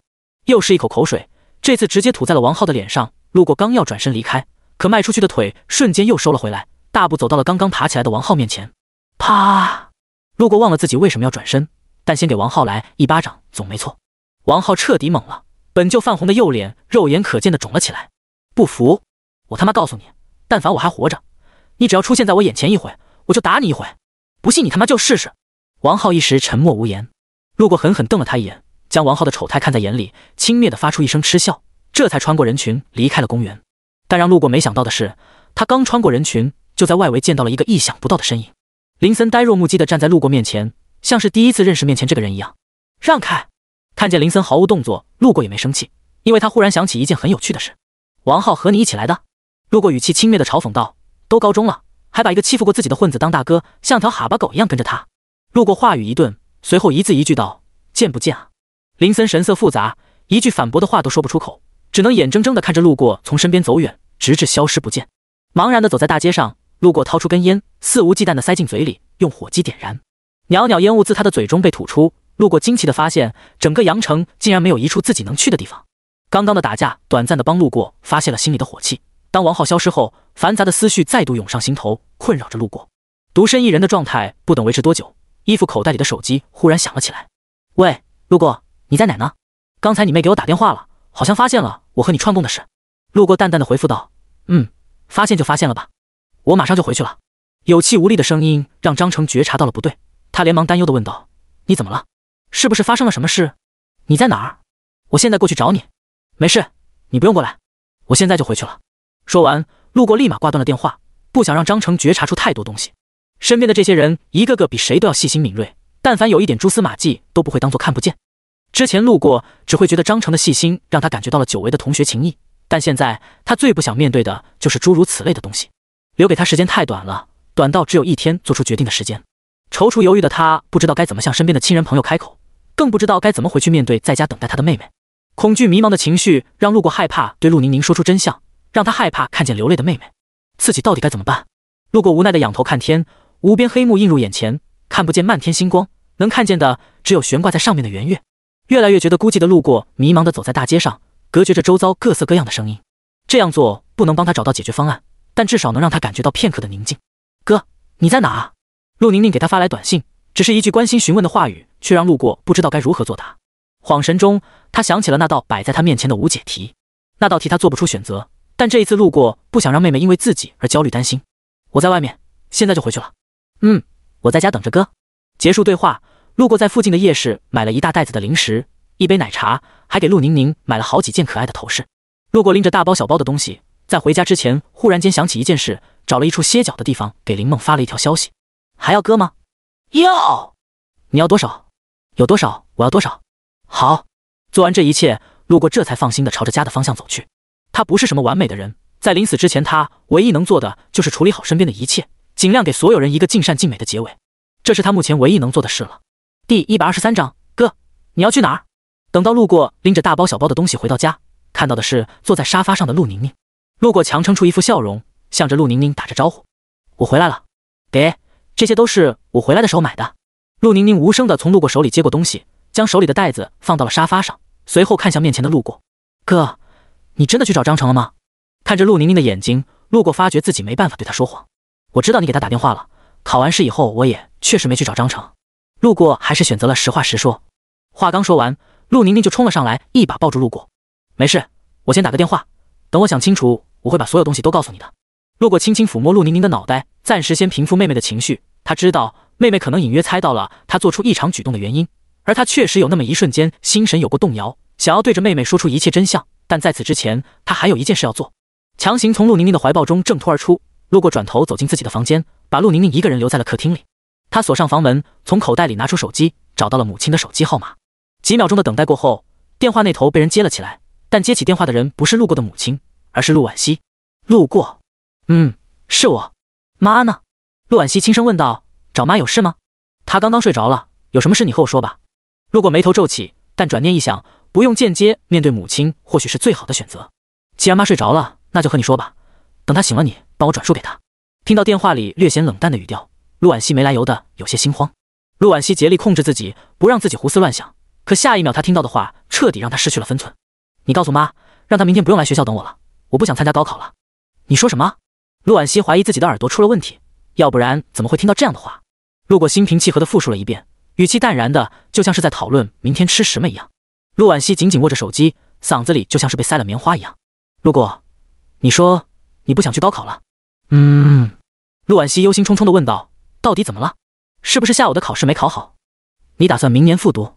Speaker 1: 又是一口口水，这次直接吐在了王浩的脸上。路过刚要转身离开，可迈出去的腿瞬间又收了回来，大步走到了刚刚爬起来的王浩面前。啪！路过忘了自己为什么要转身，但先给王浩来一巴掌总没错。王浩彻底懵了，本就泛红的右脸肉眼可见的肿了起来。不服，我他妈告诉你，但凡我还活着，你只要出现在我眼前一回，我就打你一回。不信你他妈就试试。王浩一时沉默无言，路过狠狠瞪了他一眼，将王浩的丑态看在眼里，轻蔑的发出一声嗤笑，这才穿过人群离开了公园。但让路过没想到的是，他刚穿过人群，就在外围见到了一个意想不到的身影。林森呆若木鸡的站在路过面前，像是第一次认识面前这个人一样。让开！看见林森毫无动作，路过也没生气，因为他忽然想起一件很有趣的事。王浩和你一起来的，路过语气轻蔑的嘲讽道：“都高中了，还把一个欺负过自己的混子当大哥，像条哈巴狗一样跟着他。”路过话语一顿，随后一字一句道：“见不见啊？”林森神色复杂，一句反驳的话都说不出口，只能眼睁睁的看着路过从身边走远，直至消失不见。茫然的走在大街上，路过掏出根烟，肆无忌惮的塞进嘴里，用火机点燃，袅袅烟雾自他的嘴中被吐出。路过惊奇的发现，整个羊城竟然没有一处自己能去的地方。刚刚的打架，短暂的帮路过发泄了心里的火气。当王浩消失后，繁杂的思绪再度涌上心头，困扰着路过。独身一人的状态不等维持多久，衣服口袋里的手机忽然响了起来。“喂，路过，你在哪呢？刚才你妹给我打电话了，好像发现了我和你串供的事。”路过淡淡的回复道，“嗯，发现就发现了吧，我马上就回去了。”有气无力的声音让张成觉察到了不对，他连忙担忧的问道：“你怎么了？是不是发生了什么事？你在哪儿？我现在过去找你。”没事，你不用过来，我现在就回去了。说完，路过立马挂断了电话，不想让张成觉察出太多东西。身边的这些人一个个比谁都要细心敏锐，但凡有一点蛛丝马迹都不会当做看不见。之前路过只会觉得张成的细心让他感觉到了久违的同学情谊，但现在他最不想面对的就是诸如此类的东西。留给他时间太短了，短到只有一天做出决定的时间。踌躇犹豫的他不知道该怎么向身边的亲人朋友开口，更不知道该怎么回去面对在家等待他的妹妹。恐惧、迷茫的情绪让路过害怕对陆宁宁说出真相，让他害怕看见流泪的妹妹，自己到底该怎么办？路过无奈的仰头看天，无边黑幕映入眼前，看不见漫天星光，能看见的只有悬挂在上面的圆月。越来越觉得孤寂的路过，迷茫的走在大街上，隔绝着周遭各色各样的声音。这样做不能帮他找到解决方案，但至少能让他感觉到片刻的宁静。哥，你在哪？陆宁宁给他发来短信，只是一句关心询问的话语，却让路过不知道该如何作答。恍神中，他想起了那道摆在他面前的无解题，那道题他做不出选择。但这一次路过，不想让妹妹因为自己而焦虑担心。我在外面，现在就回去了。嗯，我在家等着哥。结束对话，路过在附近的夜市买了一大袋子的零食，一杯奶茶，还给陆宁宁买了好几件可爱的头饰。路过拎着大包小包的东西，在回家之前，忽然间想起一件事，找了一处歇脚的地方，给林梦发了一条消息：还要哥吗？要，你要多少？有多少我要多少。好，做完这一切，路过这才放心的朝着家的方向走去。他不是什么完美的人，在临死之前，他唯一能做的就是处理好身边的一切，尽量给所有人一个尽善尽美的结尾。这是他目前唯一能做的事了。第一百二十三章，哥，你要去哪儿？等到路过拎着大包小包的东西回到家，看到的是坐在沙发上的陆宁宁。路过强撑出一副笑容，向着陆宁宁打着招呼：“我回来了，给，这些都是我回来的时候买的。”陆宁宁无声的从路过手里接过东西。将手里的袋子放到了沙发上，随后看向面前的路过：“哥，你真的去找张成了吗？”看着陆宁宁的眼睛，路过发觉自己没办法对她说谎。我知道你给他打电话了。考完试以后，我也确实没去找张成。路过还是选择了实话实说。话刚说完，陆宁宁就冲了上来，一把抱住路过。没事，我先打个电话。等我想清楚，我会把所有东西都告诉你的。路过轻轻抚摸陆宁宁的脑袋，暂时先平复妹妹的情绪。他知道妹妹可能隐约猜到了他做出异常举动的原因。而他确实有那么一瞬间心神有过动摇，想要对着妹妹说出一切真相，但在此之前他还有一件事要做，强行从陆宁宁的怀抱中挣脱而出，路过转头走进自己的房间，把陆宁宁一个人留在了客厅里。他锁上房门，从口袋里拿出手机，找到了母亲的手机号码。几秒钟的等待过后，电话那头被人接了起来，但接起电话的人不是路过的母亲，而是陆婉希。路过，嗯，是我。妈呢？陆婉希轻声问道：“找妈有事吗？她刚刚睡着了，有什么事你和我说吧。”陆过眉头皱起，但转念一想，不用间接面对母亲，或许是最好的选择。既然妈睡着了，那就和你说吧。等她醒了，你帮我转述给她。听到电话里略显冷淡的语调，陆婉希没来由的有些心慌。陆婉希竭力控制自己，不让自己胡思乱想。可下一秒，她听到的话彻底让她失去了分寸。你告诉妈，让她明天不用来学校等我了。我不想参加高考了。你说什么？陆婉希怀疑自己的耳朵出了问题，要不然怎么会听到这样的话？陆过心平气和的复述了一遍。语气淡然的，就像是在讨论明天吃什么一样。陆婉希紧紧握着手机，嗓子里就像是被塞了棉花一样。陆过，你说你不想去高考了？
Speaker 2: 嗯。
Speaker 1: 陆婉希忧心忡忡的问道：“到底怎么了？是不是下午的考试没考好？你打算明年复读？”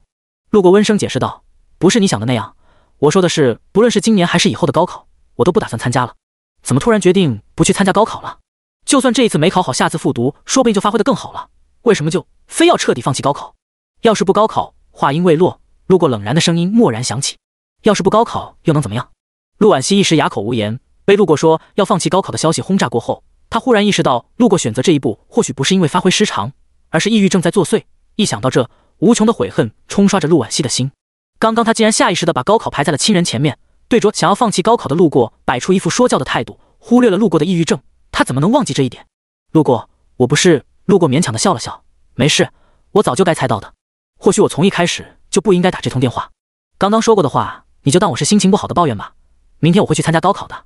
Speaker 1: 陆过温声解释道：“不是你想的那样，我说的是，不论是今年还是以后的高考，我都不打算参加了。怎么突然决定不去参加高考了？就算这一次没考好，下次复读说不定就发挥的更好了。”为什么就非要彻底放弃高考？要是不高考……话音未落，路过冷然的声音蓦然响起：“要是不高考，又能怎么样？”陆婉希一时哑口无言，被路过说要放弃高考的消息轰炸过后，他忽然意识到，路过选择这一步或许不是因为发挥失常，而是抑郁症在作祟。一想到这，无穷的悔恨冲刷着陆婉希的心。刚刚他竟然下意识地把高考排在了亲人前面，对着想要放弃高考的路过摆出一副说教的态度，忽略了路过的抑郁症。他怎么能忘记这一点？路过，我不是。路过勉强的笑了笑，没事，我早就该猜到的。或许我从一开始就不应该打这通电话。刚刚说过的话，你就当我是心情不好的抱怨吧。明天我会去参加高考的。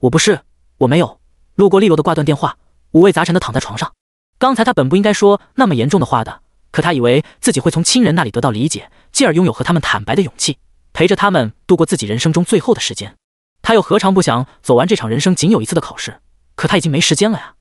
Speaker 1: 我不是，我没有。路过利落的挂断电话，五味杂陈的躺在床上。刚才他本不应该说那么严重的话的，可他以为自己会从亲人那里得到理解，进而拥有和他们坦白的勇气，陪着他们度过自己人生中最后的时间。他又何尝不想走完这场人生仅有一次的考试？可他已经没时间了呀。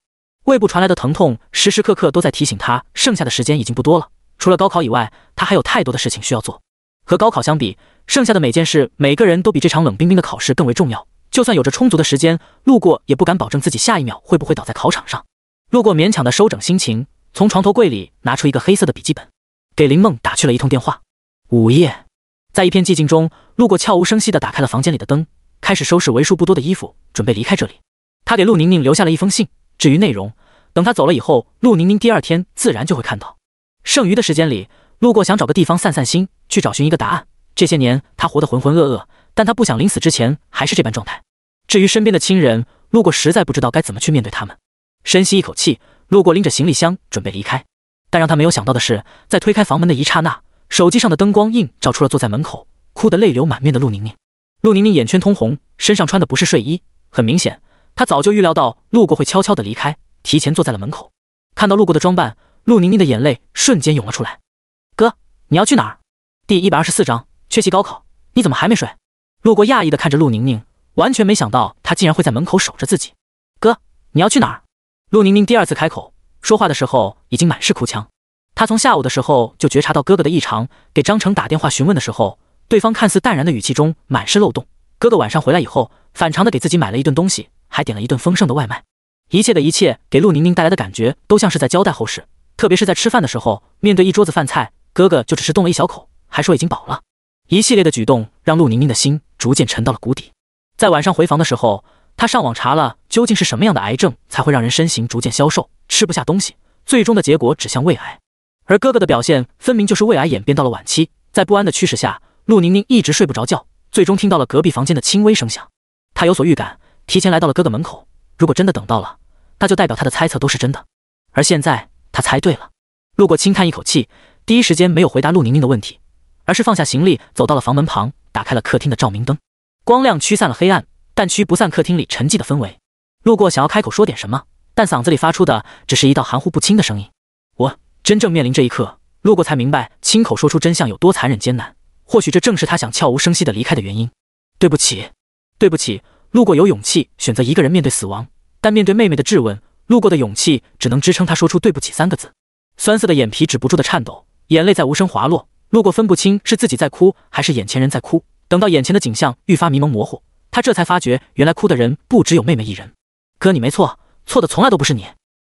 Speaker 1: 胃部传来的疼痛，时时刻刻都在提醒他，剩下的时间已经不多了。除了高考以外，他还有太多的事情需要做。和高考相比，剩下的每件事，每个人都比这场冷冰冰的考试更为重要。就算有着充足的时间，路过也不敢保证自己下一秒会不会倒在考场上。路过勉强的收整心情，从床头柜里拿出一个黑色的笔记本，给林梦打去了一通电话。午夜，在一片寂静中，路过悄无声息的打开了房间里的灯，开始收拾为数不多的衣服，准备离开这里。他给陆宁宁留下了一封信。至于内容，等他走了以后，陆宁宁第二天自然就会看到。剩余的时间里，路过想找个地方散散心，去找寻一个答案。这些年他活得浑浑噩噩，但他不想临死之前还是这般状态。至于身边的亲人，路过实在不知道该怎么去面对他们。深吸一口气，路过拎着行李箱准备离开，但让他没有想到的是，在推开房门的一刹那，手机上的灯光映照出了坐在门口哭得泪流满面的陆宁宁。陆宁宁眼圈通红，身上穿的不是睡衣，很明显。他早就预料到路过会悄悄的离开，提前坐在了门口。看到路过的装扮，陆宁宁的眼泪瞬间涌了出来。哥，你要去哪儿？第一百二十四章缺席高考，你怎么还没睡？路过讶异的看着陆宁宁，完全没想到她竟然会在门口守着自己。哥，你要去哪儿？陆宁宁第二次开口说话的时候，已经满是哭腔。她从下午的时候就觉察到哥哥的异常，给张成打电话询问的时候，对方看似淡然的语气中满是漏洞。哥哥晚上回来以后，反常的给自己买了一顿东西。还点了一顿丰盛的外卖，一切的一切给陆宁宁带来的感觉都像是在交代后事。特别是在吃饭的时候，面对一桌子饭菜，哥哥就只是动了一小口，还说已经饱了。一系列的举动让陆宁宁的心逐渐沉到了谷底。在晚上回房的时候，她上网查了究竟是什么样的癌症才会让人身形逐渐消瘦、吃不下东西，最终的结果指向胃癌。而哥哥的表现分明就是胃癌演变到了晚期。在不安的驱使下，陆宁宁一直睡不着觉，最终听到了隔壁房间的轻微声响。她有所预感。提前来到了哥哥门口，如果真的等到了，那就代表他的猜测都是真的。而现在他猜对了。路过轻叹一口气，第一时间没有回答陆宁宁的问题，而是放下行李，走到了房门旁，打开了客厅的照明灯，光亮驱散了黑暗，但驱不散客厅里沉寂的氛围。路过想要开口说点什么，但嗓子里发出的只是一道含糊不清的声音。我真正面临这一刻，路过才明白亲口说出真相有多残忍艰难。或许这正是他想悄无声息的离开的原因。对不起，对不起。路过有勇气选择一个人面对死亡，但面对妹妹的质问，路过的勇气只能支撑他说出“对不起”三个字。酸涩的眼皮止不住的颤抖，眼泪在无声滑落。路过分不清是自己在哭，还是眼前人在哭。等到眼前的景象愈发迷蒙模糊，他这才发觉，原来哭的人不只有妹妹一人。哥，你没错，错的从来都不是你。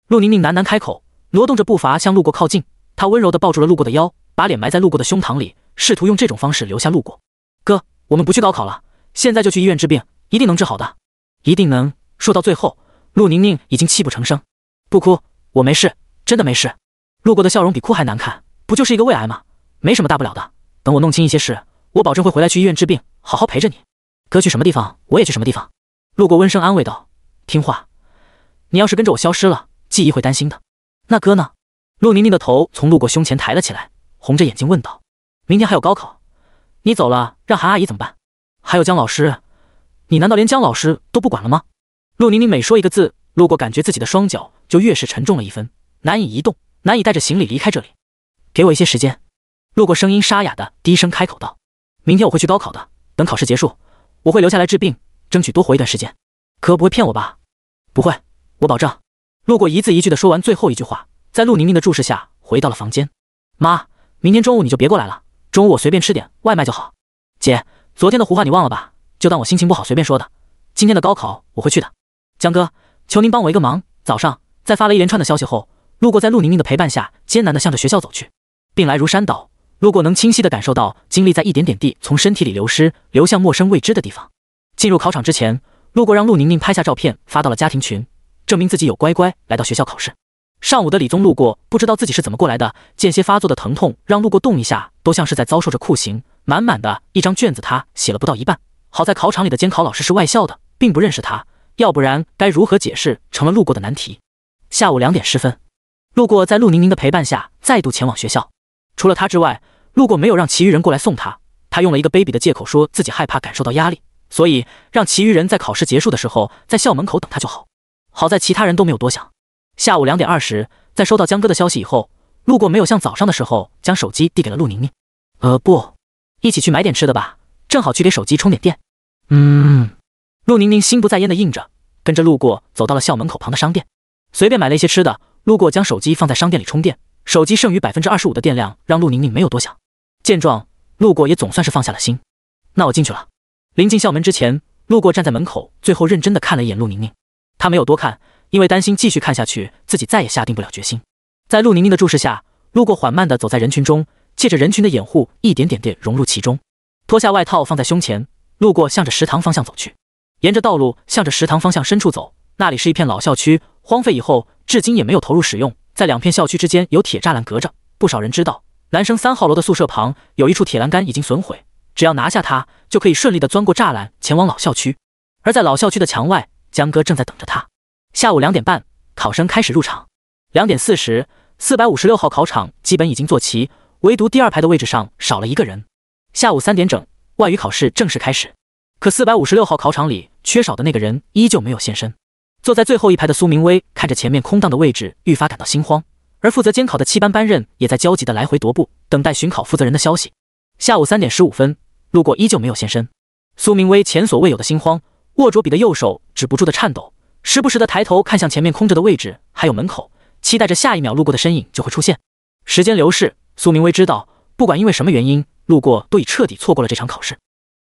Speaker 1: 陆宁宁喃喃开口，挪动着步伐向路过靠近。她温柔地抱住了路过的腰，把脸埋在路过的胸膛里，试图用这种方式留下路过。哥，我们不去高考了，现在就去医院治病。一定能治好的，一定能。说到最后，陆宁宁已经泣不成声。不哭，我没事，真的没事。路过的笑容比哭还难看。不就是一个胃癌吗？没什么大不了的。等我弄清一些事，我保证会回来去医院治病，好好陪着你。哥去什么地方，我也去什么地方。路过温声安慰道：“听话，你要是跟着我消失了，记忆会担心的。”那哥呢？陆宁宁的头从路过胸前抬了起来，红着眼睛问道：“明天还有高考，你走了，让韩阿姨怎么办？还有江老师。”你难道连江老师都不管了吗？陆宁宁每说一个字，陆过感觉自己的双脚就越是沉重了一分，难以移动，难以带着行李离开这里。给我一些时间。路过声音沙哑的低声开口道：“明天我会去高考的，等考试结束，我会留下来治病，争取多活一段时间。”哥不会骗我吧？不会，我保证。路过一字一句的说完最后一句话，在陆宁宁的注视下回到了房间。妈，明天中午你就别过来了，中午我随便吃点外卖就好。姐，昨天的胡话你忘了吧？就当我心情不好随便说的。今天的高考我会去的，江哥，求您帮我一个忙。早上在发了一连串的消息后，路过在陆宁宁的陪伴下艰难地向着学校走去。病来如山倒，路过能清晰地感受到精力在一点点地从身体里流失，流向陌生未知的地方。进入考场之前，路过让陆宁宁拍下照片发到了家庭群，证明自己有乖乖来到学校考试。上午的李宗路过不知道自己是怎么过来的，间歇发作的疼痛让路过动一下都像是在遭受着酷刑。满满的一张卷子，他写了不到一半。好在考场里的监考老师是外校的，并不认识他，要不然该如何解释成了路过的难题。下午两点十分，路过在陆宁宁的陪伴下再度前往学校。除了他之外，路过没有让其余人过来送他，他用了一个卑鄙的借口，说自己害怕感受到压力，所以让其余人在考试结束的时候在校门口等他就好。好在其他人都没有多想。下午两点二十，在收到江哥的消息以后，路过没有像早上的时候将手机递给了陆宁宁。呃，不，一起去买点吃的吧。正好去给手机充点电。嗯，陆宁宁心不在焉的应着，跟着路过走到了校门口旁的商店，随便买了一些吃的。路过将手机放在商店里充电，手机剩余百分之二十五的电量让陆宁宁没有多想。见状，路过也总算是放下了心。那我进去了。临近校门之前，路过站在门口，最后认真的看了一眼陆宁宁。他没有多看，因为担心继续看下去自己再也下定不了决心。在陆宁宁的注视下，路过缓慢的走在人群中，借着人群的掩护，一点点点融入其中。脱下外套放在胸前，路过，向着食堂方向走去。沿着道路，向着食堂方向深处走，那里是一片老校区，荒废以后，至今也没有投入使用。在两片校区之间有铁栅栏隔着，不少人知道，男生三号楼的宿舍旁有一处铁栏杆已经损毁，只要拿下它，就可以顺利的钻过栅栏，前往老校区。而在老校区的墙外，江哥正在等着他。下午两点半，考生开始入场。两点四十，四百五十六号考场基本已经坐齐，唯独第二排的位置上少了一个人。下午三点整，外语考试正式开始。可四百五十六号考场里缺少的那个人依旧没有现身。坐在最后一排的苏明威看着前面空荡的位置，愈发感到心慌。而负责监考的七班班任也在焦急的来回踱步，等待巡考负责人的消息。下午三点十五分，路过依旧没有现身。苏明威前所未有的心慌，握着笔的右手止不住的颤抖，时不时的抬头看向前面空着的位置，还有门口，期待着下一秒路过的身影就会出现。时间流逝，苏明威知道，不管因为什么原因。路过都已彻底错过了这场考试。